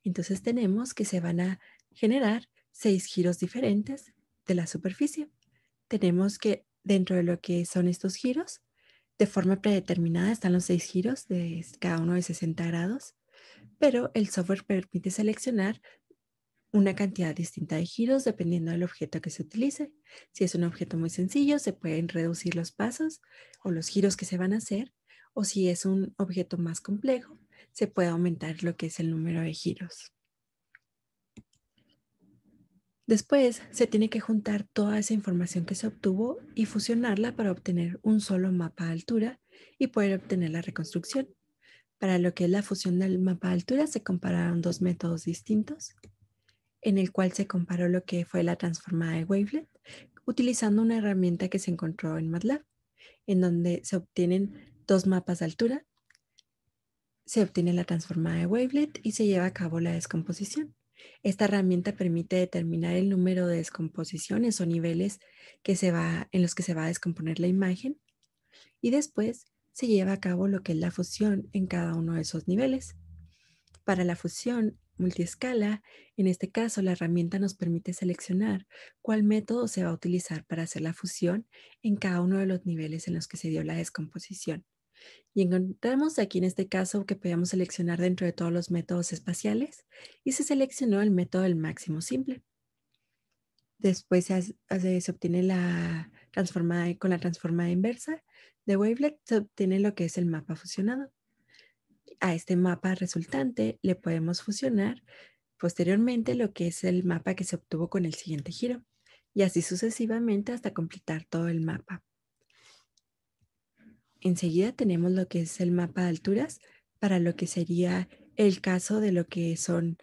[SPEAKER 1] Entonces tenemos que se van a generar seis giros diferentes de la superficie. Tenemos que dentro de lo que son estos giros. De forma predeterminada están los seis giros de cada uno de 60 grados, pero el software permite seleccionar una cantidad distinta de giros dependiendo del objeto que se utilice. Si es un objeto muy sencillo, se pueden reducir los pasos o los giros que se van a hacer, o si es un objeto más complejo, se puede aumentar lo que es el número de giros. Después se tiene que juntar toda esa información que se obtuvo y fusionarla para obtener un solo mapa de altura y poder obtener la reconstrucción. Para lo que es la fusión del mapa de altura se compararon dos métodos distintos, en el cual se comparó lo que fue la transformada de wavelet utilizando una herramienta que se encontró en MATLAB, en donde se obtienen dos mapas de altura, se obtiene la transformada de wavelet y se lleva a cabo la descomposición. Esta herramienta permite determinar el número de descomposiciones o niveles que se va, en los que se va a descomponer la imagen y después se lleva a cabo lo que es la fusión en cada uno de esos niveles. Para la fusión multiescala, en este caso la herramienta nos permite seleccionar cuál método se va a utilizar para hacer la fusión en cada uno de los niveles en los que se dio la descomposición. Y encontramos aquí en este caso que podíamos seleccionar dentro de todos los métodos espaciales y se seleccionó el método del máximo simple. Después se, obtiene la transformada con la transformada inversa de wavelet se obtiene lo que es el mapa fusionado. A este mapa resultante le podemos fusionar posteriormente lo que es el mapa que se obtuvo con el siguiente giro y así sucesivamente hasta completar todo el mapa enseguida tenemos lo que es el mapa de alturas para lo que sería el caso de lo que son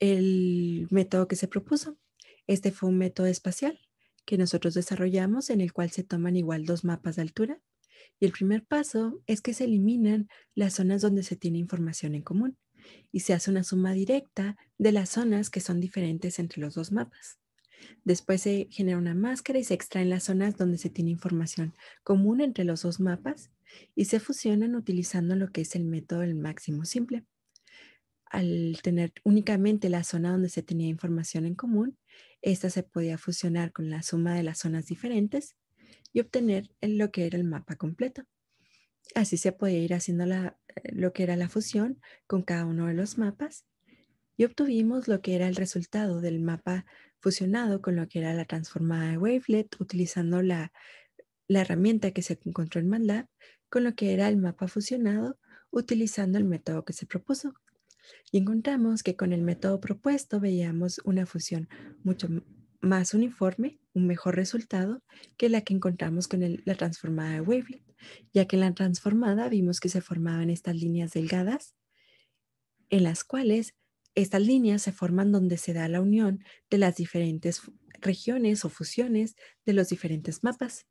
[SPEAKER 1] el método que se propuso. Este fue un método espacial que nosotros desarrollamos en el cual se toman igual dos mapas de altura. Y el primer paso es que se eliminan las zonas donde se tiene información en común y se hace una suma directa de las zonas que son diferentes entre los dos mapas. Después se genera una máscara y se extraen las zonas donde se tiene información común entre los dos mapas y se fusionan utilizando lo que es el método del máximo simple. Al tener únicamente la zona donde se tenía información en común, esta se podía fusionar con la suma de las zonas diferentes y obtener lo que era el mapa completo. Así se podía ir haciendo la, lo que era la fusión con cada uno de los mapas y obtuvimos lo que era el resultado del mapa fusionado con lo que era la transformada de Wavelet, utilizando la, herramienta que se encontró en MATLAB, con lo que era el mapa fusionado, utilizando el método que se propuso. Y encontramos que con el método propuesto veíamos una fusión mucho más uniforme, un mejor resultado que la que encontramos con la transformada de Wavelet, ya que en la transformada vimos que se formaban estas líneas delgadas en las cuales estas líneas se forman donde se da la unión de las diferentes regiones o fusiones de los diferentes mapas.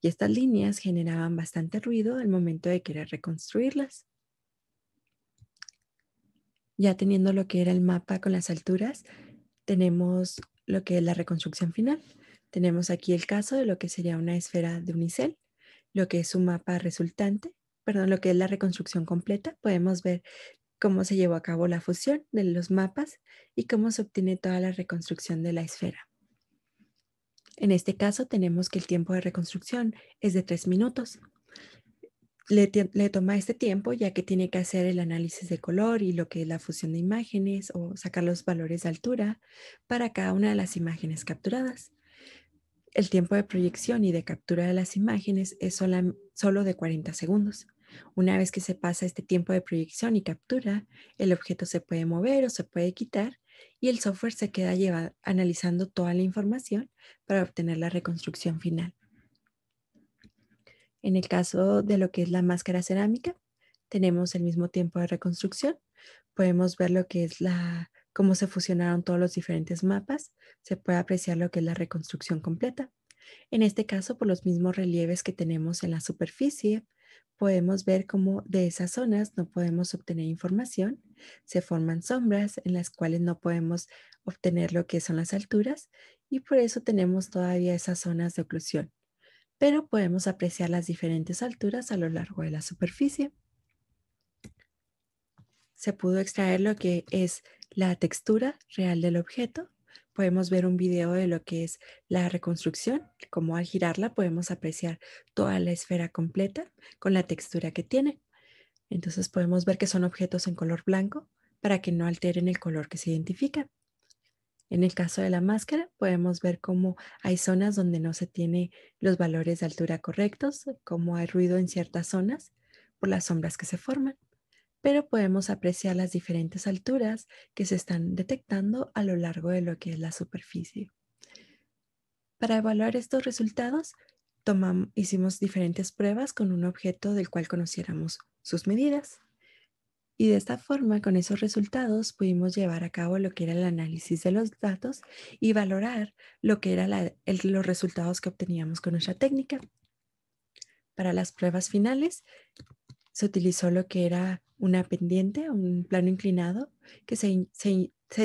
[SPEAKER 1] Y estas líneas generaban bastante ruido al momento de querer reconstruirlas. Ya teniendo lo que era el mapa con las alturas, tenemos lo que es la reconstrucción final. Tenemos aquí el caso de lo que sería una esfera de unicel, lo que es un mapa resultante, perdón, lo que es la reconstrucción completa. Podemos ver cómo se llevó a cabo la fusión de los mapas y cómo se obtiene toda la reconstrucción de la esfera. En este caso tenemos que el tiempo de reconstrucción es de tres minutos. Le, toma este tiempo ya que tiene que hacer el análisis de color y lo que es la fusión de imágenes o sacar los valores de altura para cada una de las imágenes capturadas. El tiempo de proyección y de captura de las imágenes es solo de 40 segundos. Una vez que se pasa este tiempo de proyección y captura, el objeto se puede mover o se puede quitar y el software se queda analizando toda la información para obtener la reconstrucción final. En el caso de lo que es la máscara cerámica, tenemos el mismo tiempo de reconstrucción. Podemos ver lo que es la, cómo se fusionaron todos los diferentes mapas. Se puede apreciar lo que es la reconstrucción completa. En este caso, por los mismos relieves que tenemos en la superficie, podemos ver cómo de esas zonas no podemos obtener información, se forman sombras en las cuales no podemos obtener lo que son las alturas y por eso tenemos todavía esas zonas de oclusión, pero podemos apreciar las diferentes alturas a lo largo de la superficie. Se pudo extraer lo que es la textura real del objeto, podemos ver un video de lo que es la reconstrucción, como al girarla podemos apreciar toda la esfera completa con la textura que tiene. Entonces podemos ver que son objetos en color blanco para que no alteren el color que se identifica. En el caso de la máscara, podemos ver cómo hay zonas donde no se tiene los valores de altura correctos, cómo hay ruido en ciertas zonas por las sombras que se forman pero podemos apreciar las diferentes alturas que se están detectando a lo largo de lo que es la superficie. Para evaluar estos resultados, hicimos diferentes pruebas con un objeto del cual conociéramos sus medidas. Y de esta forma, con esos resultados, pudimos llevar a cabo lo que era el análisis de los datos y valorar lo que eran los resultados que obteníamos con nuestra técnica. Para las pruebas finales, se utilizó lo que era una pendiente, un plano inclinado, que se,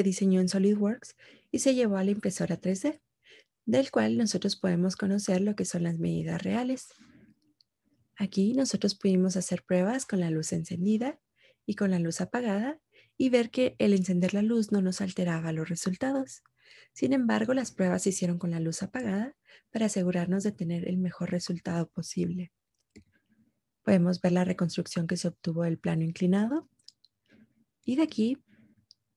[SPEAKER 1] diseñó en SolidWorks y se llevó a la impresora 3D, del cual nosotros podemos conocer lo que son las medidas reales. Aquí nosotros pudimos hacer pruebas con la luz encendida y con la luz apagada y ver que el encender la luz no nos alteraba los resultados. Sin embargo, las pruebas se hicieron con la luz apagada para asegurarnos de tener el mejor resultado posible podemos ver la reconstrucción que se obtuvo del plano inclinado. Y de aquí,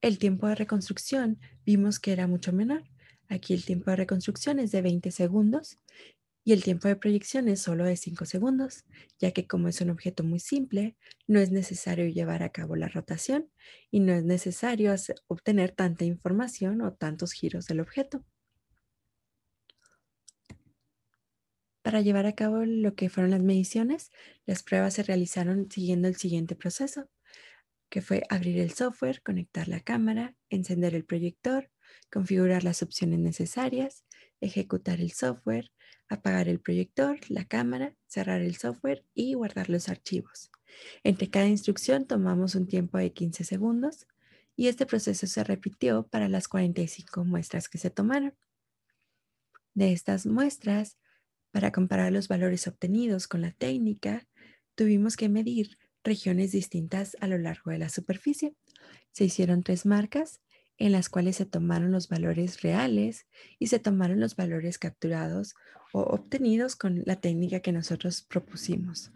[SPEAKER 1] el tiempo de reconstrucción vimos que era mucho menor. Aquí el tiempo de reconstrucción es de 20 segundos y el tiempo de proyección es solo de 5 segundos, ya que como es un objeto muy simple, no es necesario llevar a cabo la rotación y no es necesario obtener tanta información o tantos giros del objeto. Para llevar a cabo lo que fueron las mediciones, las pruebas se realizaron siguiendo el siguiente proceso, que fue abrir el software, conectar la cámara, encender el proyector, configurar las opciones necesarias, ejecutar el software, apagar el proyector, la cámara, cerrar el software y guardar los archivos. Entre cada instrucción tomamos un tiempo de 15 segundos y este proceso se repitió para las 45 muestras que se tomaron. De estas muestras, para comparar los valores obtenidos con la técnica, tuvimos que medir regiones distintas a lo largo de la superficie. Se hicieron tres marcas en las cuales se tomaron los valores reales y se tomaron los valores capturados o obtenidos con la técnica que nosotros propusimos.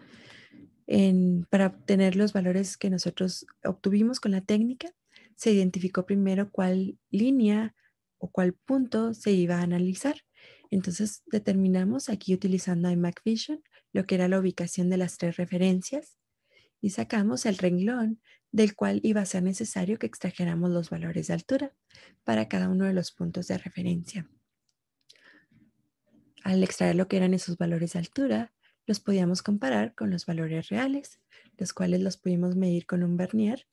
[SPEAKER 1] para obtener los valores que nosotros obtuvimos con la técnica, se identificó primero cuál línea o cuál punto se iba a analizar. Entonces determinamos aquí utilizando iMac Vision lo que era la ubicación de las tres referencias y sacamos el renglón del cual iba a ser necesario que extrajéramos los valores de altura para cada uno de los puntos de referencia. Al extraer lo que eran esos valores de altura, los podíamos comparar con los valores reales, los cuales los pudimos medir con un vernier.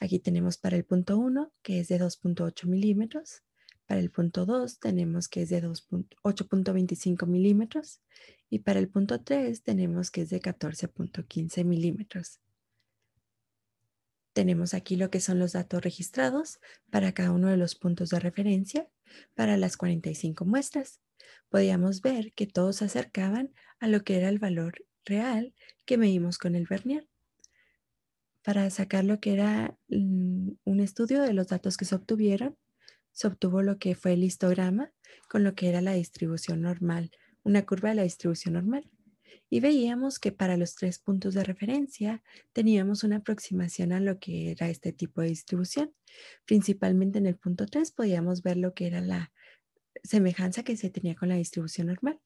[SPEAKER 1] Aquí tenemos para el punto 1, que es de 2.8 milímetros, para el punto 2 tenemos que es de 8.25 milímetros y para el punto 3 tenemos que es de 14.15 milímetros. Tenemos aquí lo que son los datos registrados para cada uno de los puntos de referencia para las 45 muestras. Podíamos ver que todos se acercaban a lo que era el valor real que medimos con el vernier para sacar lo que era mm, un estudio de los datos que se obtuvieron, se obtuvo lo que fue el histograma con lo que era la distribución normal, una curva de la distribución normal. Y veíamos que para los tres puntos de referencia teníamos una aproximación a lo que era este tipo de distribución. Principalmente en el punto 3 podíamos ver lo que era la semejanza que se tenía con la distribución normal.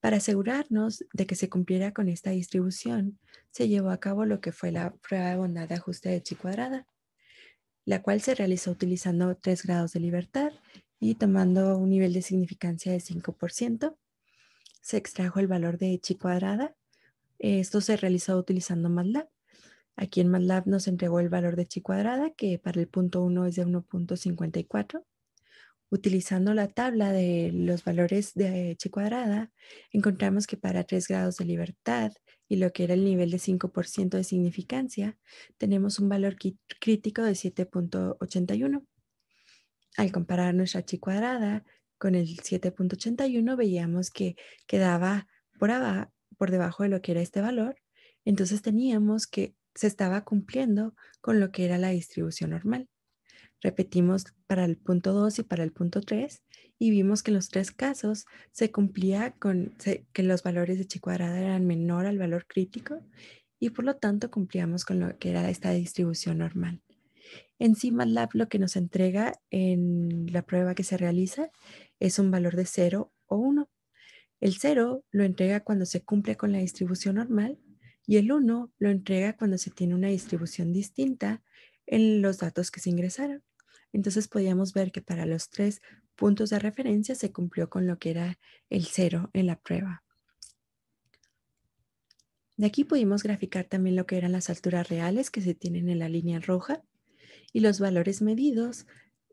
[SPEAKER 1] Para asegurarnos de que se cumpliera con esta distribución, se llevó a cabo lo que fue la prueba de bondad de ajuste de chi cuadrada la cual se realizó utilizando tres grados de libertad y tomando un nivel de significancia de 5%. Se extrajo el valor de chi cuadrada. Esto se realizó utilizando MATLAB. Aquí en MATLAB nos entregó el valor de chi cuadrada, que para el punto 1 es de 1.54. Utilizando la tabla de los valores de chi cuadrada, encontramos que para 3 grados de libertad y lo que era el nivel de 5% de significancia, tenemos un valor crítico de 7.81. Al comparar nuestra chi cuadrada con el 7.81, veíamos que quedaba por, por debajo de lo que era este valor, entonces teníamos que se estaba cumpliendo con lo que era la distribución normal. Repetimos para el punto 2 y para el punto 3 y vimos que en los tres casos se cumplía con que los valores de chi cuadrada eran menor al valor crítico y por lo tanto cumplíamos con lo que era esta distribución normal. En CMATLAB lo que nos entrega en la prueba que se realiza es un valor de 0 o 1. El 0 lo entrega cuando se cumple con la distribución normal y el 1 lo entrega cuando se tiene una distribución distinta en los datos que se ingresaron. Entonces podíamos ver que para los tres puntos de referencia se cumplió con lo que era el cero en la prueba. De aquí pudimos graficar también lo que eran las alturas reales que se tienen en la línea roja y los valores medidos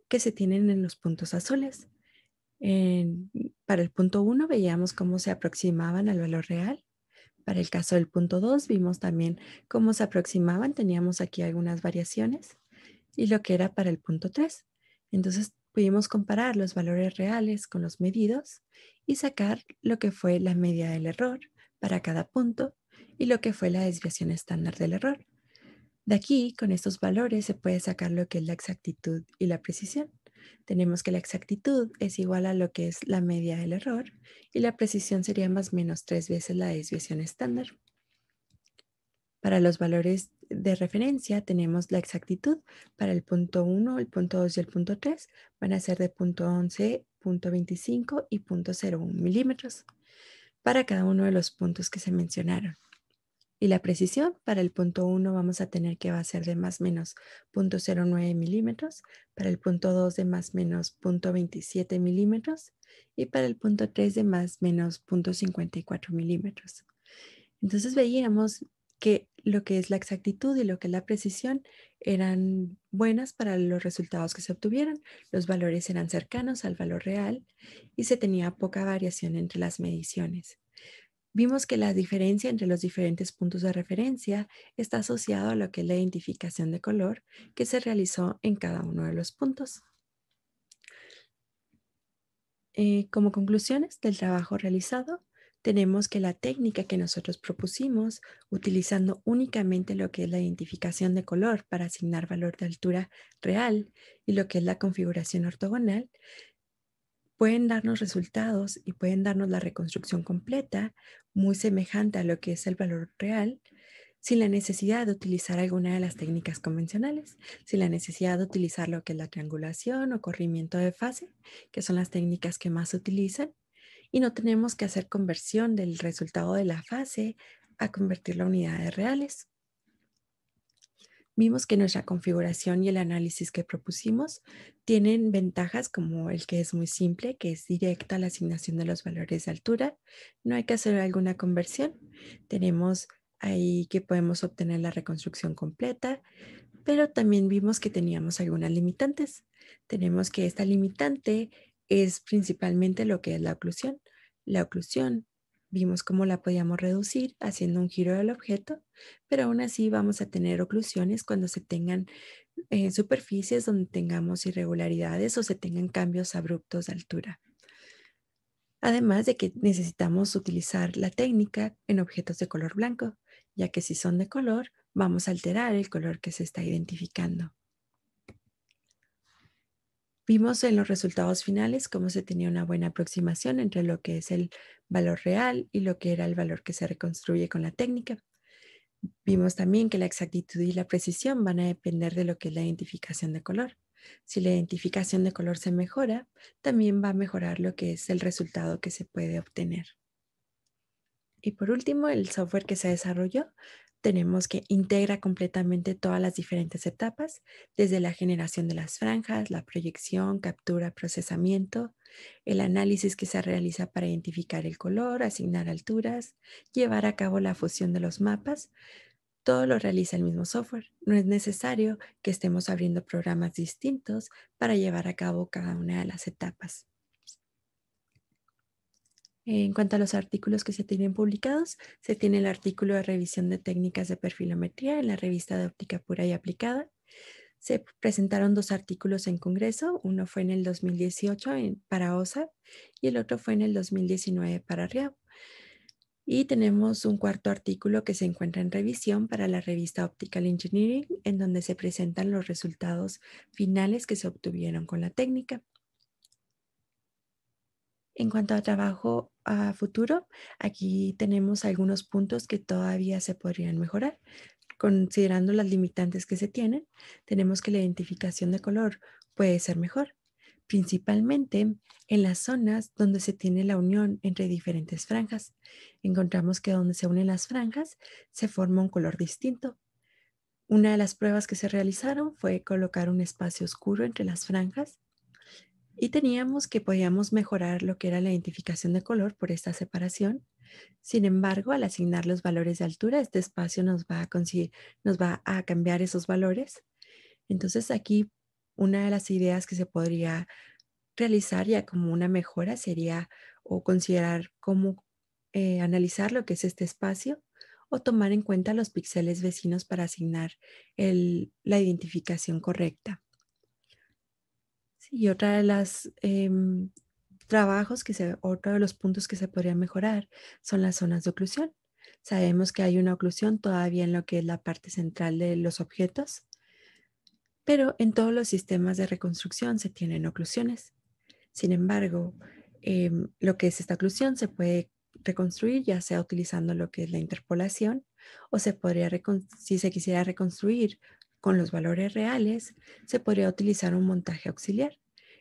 [SPEAKER 1] que se tienen en los puntos azules. para el punto 1 veíamos cómo se aproximaban al valor real. Para el caso del punto 2 vimos también cómo se aproximaban, teníamos aquí algunas variaciones y lo que era para el punto 3. Entonces pudimos comparar los valores reales con los medidos y sacar lo que fue la media del error para cada punto y lo que fue la desviación estándar del error. De aquí, con estos valores, se puede sacar lo que es la exactitud y la precisión. Tenemos que la exactitud es igual a lo que es la media del error y la precisión sería más o menos tres veces la desviación estándar. Para los valores de referencia tenemos la exactitud. Para el punto 1, el punto 2 y el punto 3 van a ser de punto 11, punto 25 y punto 01 milímetros para cada uno de los puntos que se mencionaron. Y la precisión para el punto 1 vamos a tener que va a ser de más menos 0.9 milímetros, para el punto 2 de más menos 27 milímetros y para el punto 3 de más menos 54 milímetros. Entonces veíamos que lo que es la exactitud y lo que es la precisión eran buenas para los resultados que se obtuvieron, los valores eran cercanos al valor real y se tenía poca variación entre las mediciones. Vimos que la diferencia entre los diferentes puntos de referencia está asociado a lo que es la identificación de color que se realizó en cada uno de los puntos. Eh, como conclusiones del trabajo realizado, tenemos que la técnica que nosotros propusimos, utilizando únicamente lo que es la identificación de color para asignar valor de altura real y lo que es la configuración ortogonal, pueden darnos resultados y pueden darnos la reconstrucción completa, muy semejante a lo que es el valor real, sin la necesidad de utilizar alguna de las técnicas convencionales, sin la necesidad de utilizar lo que es la triangulación o corrimiento de fase, que son las técnicas que más se utilizan, y no tenemos que hacer conversión del resultado de la fase a convertirlo a unidades reales. Vimos que nuestra configuración y el análisis que propusimos tienen ventajas como el que es muy simple, que es directa la asignación de los valores de altura. No hay que hacer alguna conversión. Tenemos ahí que podemos obtener la reconstrucción completa, pero también vimos que teníamos algunas limitantes. Tenemos que esta limitante es principalmente lo que es la oclusión. La oclusión vimos cómo la podíamos reducir haciendo un giro del objeto, pero aún así vamos a tener oclusiones cuando se tengan eh, superficies donde tengamos irregularidades o se tengan cambios abruptos de altura. Además de que necesitamos utilizar la técnica en objetos de color blanco, ya que si son de color, vamos a alterar el color que se está identificando. Vimos en los resultados finales cómo se tenía una buena aproximación entre lo que es el valor real y lo que era el valor que se reconstruye con la técnica. Vimos también que la exactitud y la precisión van a depender de lo que es la identificación de color. Si la identificación de color se mejora, también va a mejorar lo que es el resultado que se puede obtener. Y por último, el software que se desarrolló tenemos que integra completamente todas las diferentes etapas, desde la generación de las franjas, la proyección, captura, procesamiento, el análisis que se realiza para identificar el color, asignar alturas, llevar a cabo la fusión de los mapas. Todo lo realiza el mismo software. No es necesario que estemos abriendo programas distintos para llevar a cabo cada una de las etapas. En cuanto a los artículos que se tienen publicados, se tiene el artículo de revisión de técnicas de perfilometría en la revista de óptica pura y aplicada. Se presentaron dos artículos en Congreso, uno fue en el 2018 para OSA y el otro fue en el 2019 para RIAB. Y tenemos un cuarto artículo que se encuentra en revisión para la revista Optical Engineering, en donde se presentan los resultados finales que se obtuvieron con la técnica. En cuanto a trabajo a futuro, aquí tenemos algunos puntos que todavía se podrían mejorar. Considerando las limitantes que se tienen, tenemos que la identificación de color puede ser mejor, principalmente en las zonas donde se tiene la unión entre diferentes franjas. Encontramos que donde se unen las franjas se forma un color distinto, una de las pruebas que se realizaron fue colocar un espacio oscuro entre las franjas y teníamos que podíamos mejorar lo que era la identificación de color por esta separación. Sin embargo, al asignar los valores de altura, este espacio nos va a, nos va a cambiar esos valores. Entonces aquí una de las ideas que se podría realizar ya como una mejora sería o considerar cómo eh, analizar lo que es este espacio o tomar en cuenta los píxeles vecinos para asignar la identificación correcta y otra de las em, trabajos que se, otro de los puntos que se podría mejorar son las zonas de oclusión. Sabemos que hay una oclusión todavía en lo que es la parte central de los objetos, pero en todos los sistemas de reconstrucción se tienen oclusiones. Sin embargo, em, lo que es esta oclusión se puede reconstruir ya sea utilizando lo que es la interpolación o se podría, si se quisiera reconstruir con los valores reales, se podría utilizar un montaje auxiliar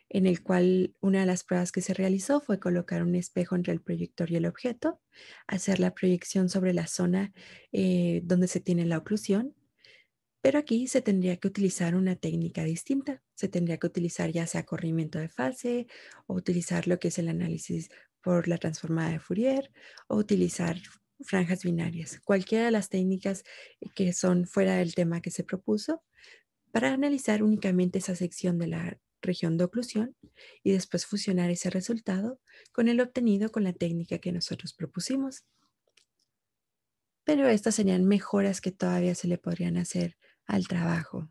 [SPEAKER 1] en el cual una de las pruebas que se realizó fue colocar un espejo entre el proyector y el objeto, hacer la proyección sobre la zona eh, donde se tiene la oclusión, pero aquí se tendría que utilizar una técnica distinta. Se tendría que utilizar ya sea corrimiento de fase o utilizar lo que es el análisis por la transformada de Fourier o utilizar franjas binarias, cualquiera de las técnicas que son fuera del tema que se propuso, para analizar únicamente esa sección de la, región de oclusión y después fusionar ese resultado con el obtenido con la técnica que nosotros propusimos. Pero estas serían mejoras que todavía se le podrían hacer al trabajo